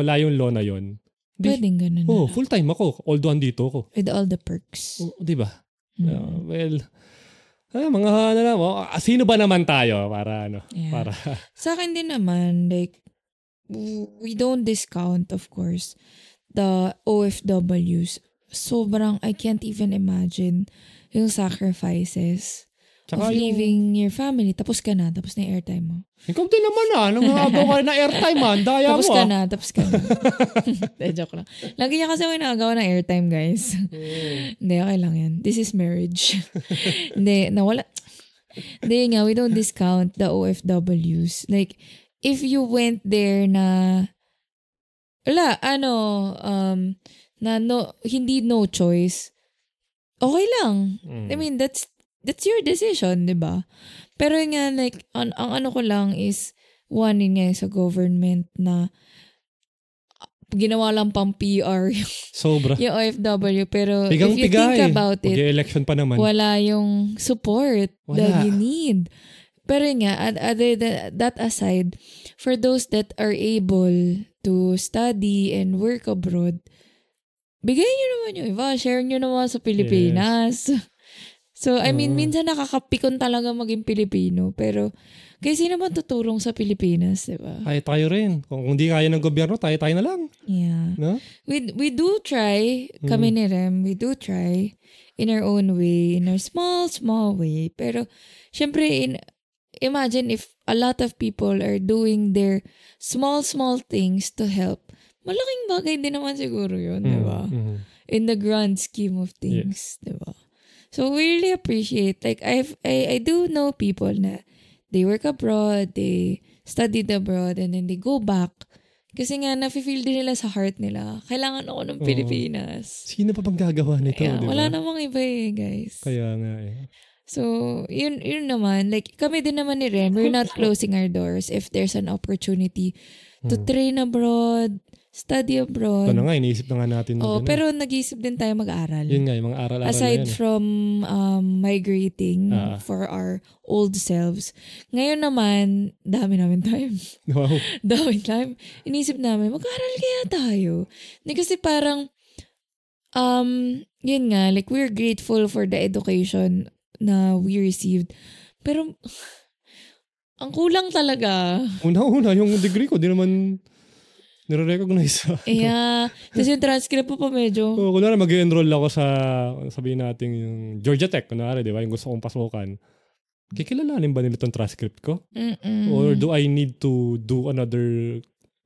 wala yung law na yun, di, Pwedeng ganun oh, na. full-time ako, although andito ako. With all the perks. Oh, di ba? Mm-hmm. Uh, well, Ah, mga ano na, oh, ah, sino ba naman tayo para ano? Yeah. Para.
Sa akin din naman, like, we don't discount, of course, the OFWs. Sobrang, I can't even imagine yung sacrifices Tsaka Of yung- leaving your family, tapos ka na, tapos na yung airtime
mo. Ikaw din naman ah. Nung habang ka na airtime ah. Ang daya Tapos mo ka ah. na, tapos ka na.
De, joke lang. Lagi niya kasi ako nagagawa ng airtime, guys. Mm. Hindi, okay lang yan. This is marriage. Hindi, nawala. Hindi yun nga, we don't discount the OFWs. Like, if you went there na, wala, ano, um, na no, hindi no choice, okay lang. Mm. I mean, that's that's your decision, di ba? Pero nga, like, an- ang ano ko lang is, one nga eh, sa government na ginawa lang pang PR yung, Sobra. yung OFW. Pero Bigang if you think about it,
election pa naman.
wala yung support wala. that you need. Pero nga, other than that aside, for those that are able to study and work abroad, bigay nyo naman yung iba. Share nyo naman sa Pilipinas. Yes. So, I mean, mm. minsan nakakapikon talaga maging Pilipino. Pero, kasi sino man tutulong sa Pilipinas, di ba?
Kaya tayo rin. Kung hindi kaya ng gobyerno, tayo tayo na lang. Yeah. No?
We, we do try, kami mm. ni Rem, we do try in our own way, in our small, small way. Pero, syempre, in, imagine if a lot of people are doing their small, small things to help. Malaking bagay din naman siguro yun, mm. di ba? Mm-hmm. In the grand scheme of things, yes. di ba? So we really appreciate like I've I, I do know people na they work abroad, they studied abroad and then they go back. Kasi nga, nafe-feel din nila sa heart nila. Kailangan ako ng Oo. Pilipinas.
Sino pa pang gagawa nito? Kaya, diba? Wala
namang iba eh, guys.
Kaya nga eh.
So, yun, yun naman. Like, kami din naman ni Rem, we're not closing our doors if there's an opportunity to hmm. train abroad, study abroad. Ano nga,
iniisip na nga natin. Oh, na pero
nag-iisip din tayo mag-aral. Yun
nga, yung mga aral-aral Aside yan, eh. from
um, migrating ah. for our old selves. Ngayon naman, dami namin time. Wow. dami time. Iniisip namin, mag-aral kaya tayo. Kasi parang, um, yun nga, like we're grateful for the education na we received. Pero ang kulang talaga.
Una-una, yung degree ko, di naman nire-recognize. Yeah.
Tapos yung transcript po pa medyo. So,
kunwari, mag enroll ako sa, sabihin natin, yung Georgia Tech, kunwari, di ba? Yung gusto kong pasukan. Kikilalanin ba nila itong transcript ko? Mm-mm. Or do I need to do another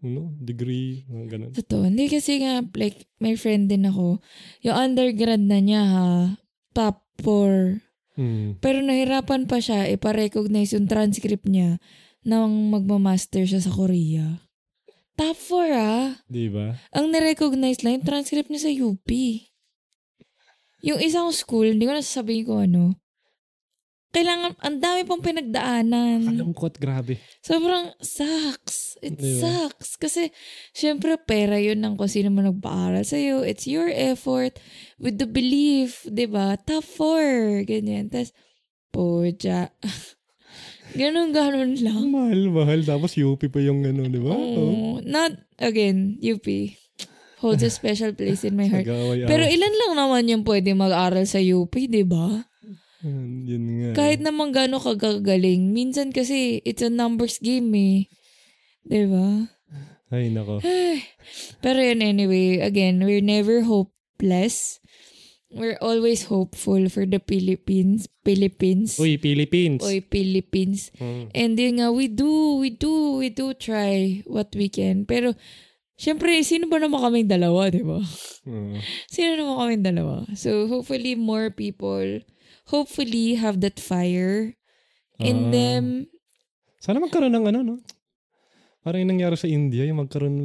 no, degree? Ganun. Totoo. Hindi
kasi nga, like, may friend din ako. Yung undergrad na niya, ha, top 4 Hmm. Pero nahirapan pa siya iparecognize eh, yung transcript niya nang magmamaster siya sa Korea. Top 4 ah. Di ba? Ang nirecognize lang yung transcript niya sa UP. Yung isang school, hindi ko nasasabihin ko ano, kailangan, ang dami pong pinagdaanan.
Kalungkot, grabe.
Sobrang sucks. It diba? sucks. Kasi, syempre, pera yun ng kung sino mo nagpaaral sa'yo. It's your effort with the belief, ba diba? Top four, ganyan. Tapos, poja. ganun, ganun lang.
Mahal, mahal. Tapos UP pa yung ano, di ba? Oh, oh.
Not, again, UP holds a special place in my heart. Pero ilan lang naman yung pwede mag-aral sa UP, di ba?
Yun nga. Eh.
Kahit naman gano'n kagagaling, minsan kasi it's a numbers game eh. ba? Diba? Ay, nako. Pero yun, anyway, again, we're never hopeless. We're always hopeful for the Philippines. Philippines. Uy, Philippines. Uy, Philippines. Mm. And yun nga, we do, we do, we do try what we can. Pero, syempre, sino ba naman kaming dalawa, di ba? Mm. Sino naman kaming dalawa? So, hopefully, more people hopefully have that fire in uh, ah. them. Sana
magkaroon ng ano, no? Parang yung nangyari sa India, yung magkaroon,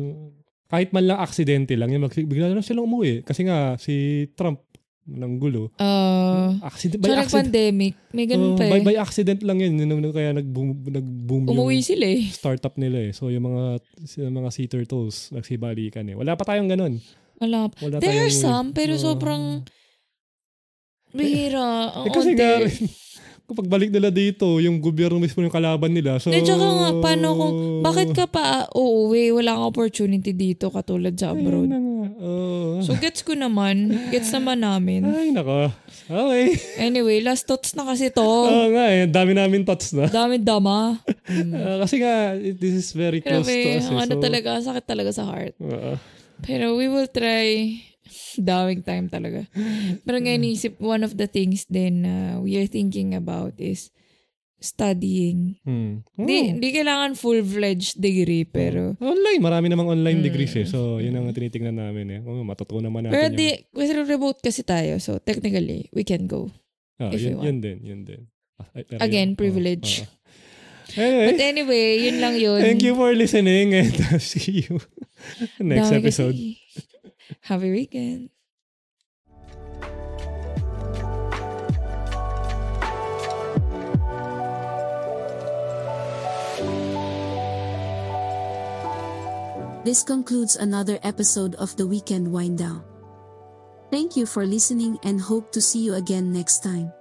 kahit man lang aksidente lang, yung mag, bigla na silang umuwi. Kasi nga, si Trump, ng gulo. Uh, accident, by accident, pandemic. May ganun uh, pa oh, eh. By, by accident lang yun. yun, yun kaya nag-boom, nag-boom Umuwi yung sila eh. startup nila eh. So yung mga yung mga sea turtles nagsibalikan eh. Wala pa tayong ganun. Wala Wala There are some, pero uh,
sobrang Bihira. Eh, ang oh, kasi nga rin,
kapag nila dito, yung gobyerno mismo yung kalaban nila. So, Medyo ka nga, paano kung, bakit
ka pa ah, uuwi? Wala kang opportunity dito katulad sa abroad. Ay, na nga. Oh. So, gets ko naman. Gets naman namin. Ay, nako. Okay. Anyway, last thoughts na kasi to. Oo oh,
nga eh. Dami namin thoughts na.
Dami dama.
Mm. Uh, kasi nga, this is very close Grabe, to us. eh, ano so... talaga,
sakit talaga sa heart. Uh. Pero we will try Daming time talaga. Pero ngayon isip, one of the things then na uh, we are thinking about is studying. Hmm. Di, oh. kailangan full-fledged degree, oh. pero...
Online, marami namang online hmm. degrees eh. So, yun ang tinitingnan namin eh. Oh, matutunan naman natin Pero yung...
di, remote kasi tayo. So, technically, we can go. Ah, if yun, we want. yun
din, yun din. Ah, ay, Again, yun. Oh, privilege. Oh, oh. Anyway, But
anyway, yun lang yun. Thank you
for listening and see you next episode. Kasi,
Have a weekend. This concludes another episode of the Weekend Wind Down. Thank you for listening and hope to see you again next time.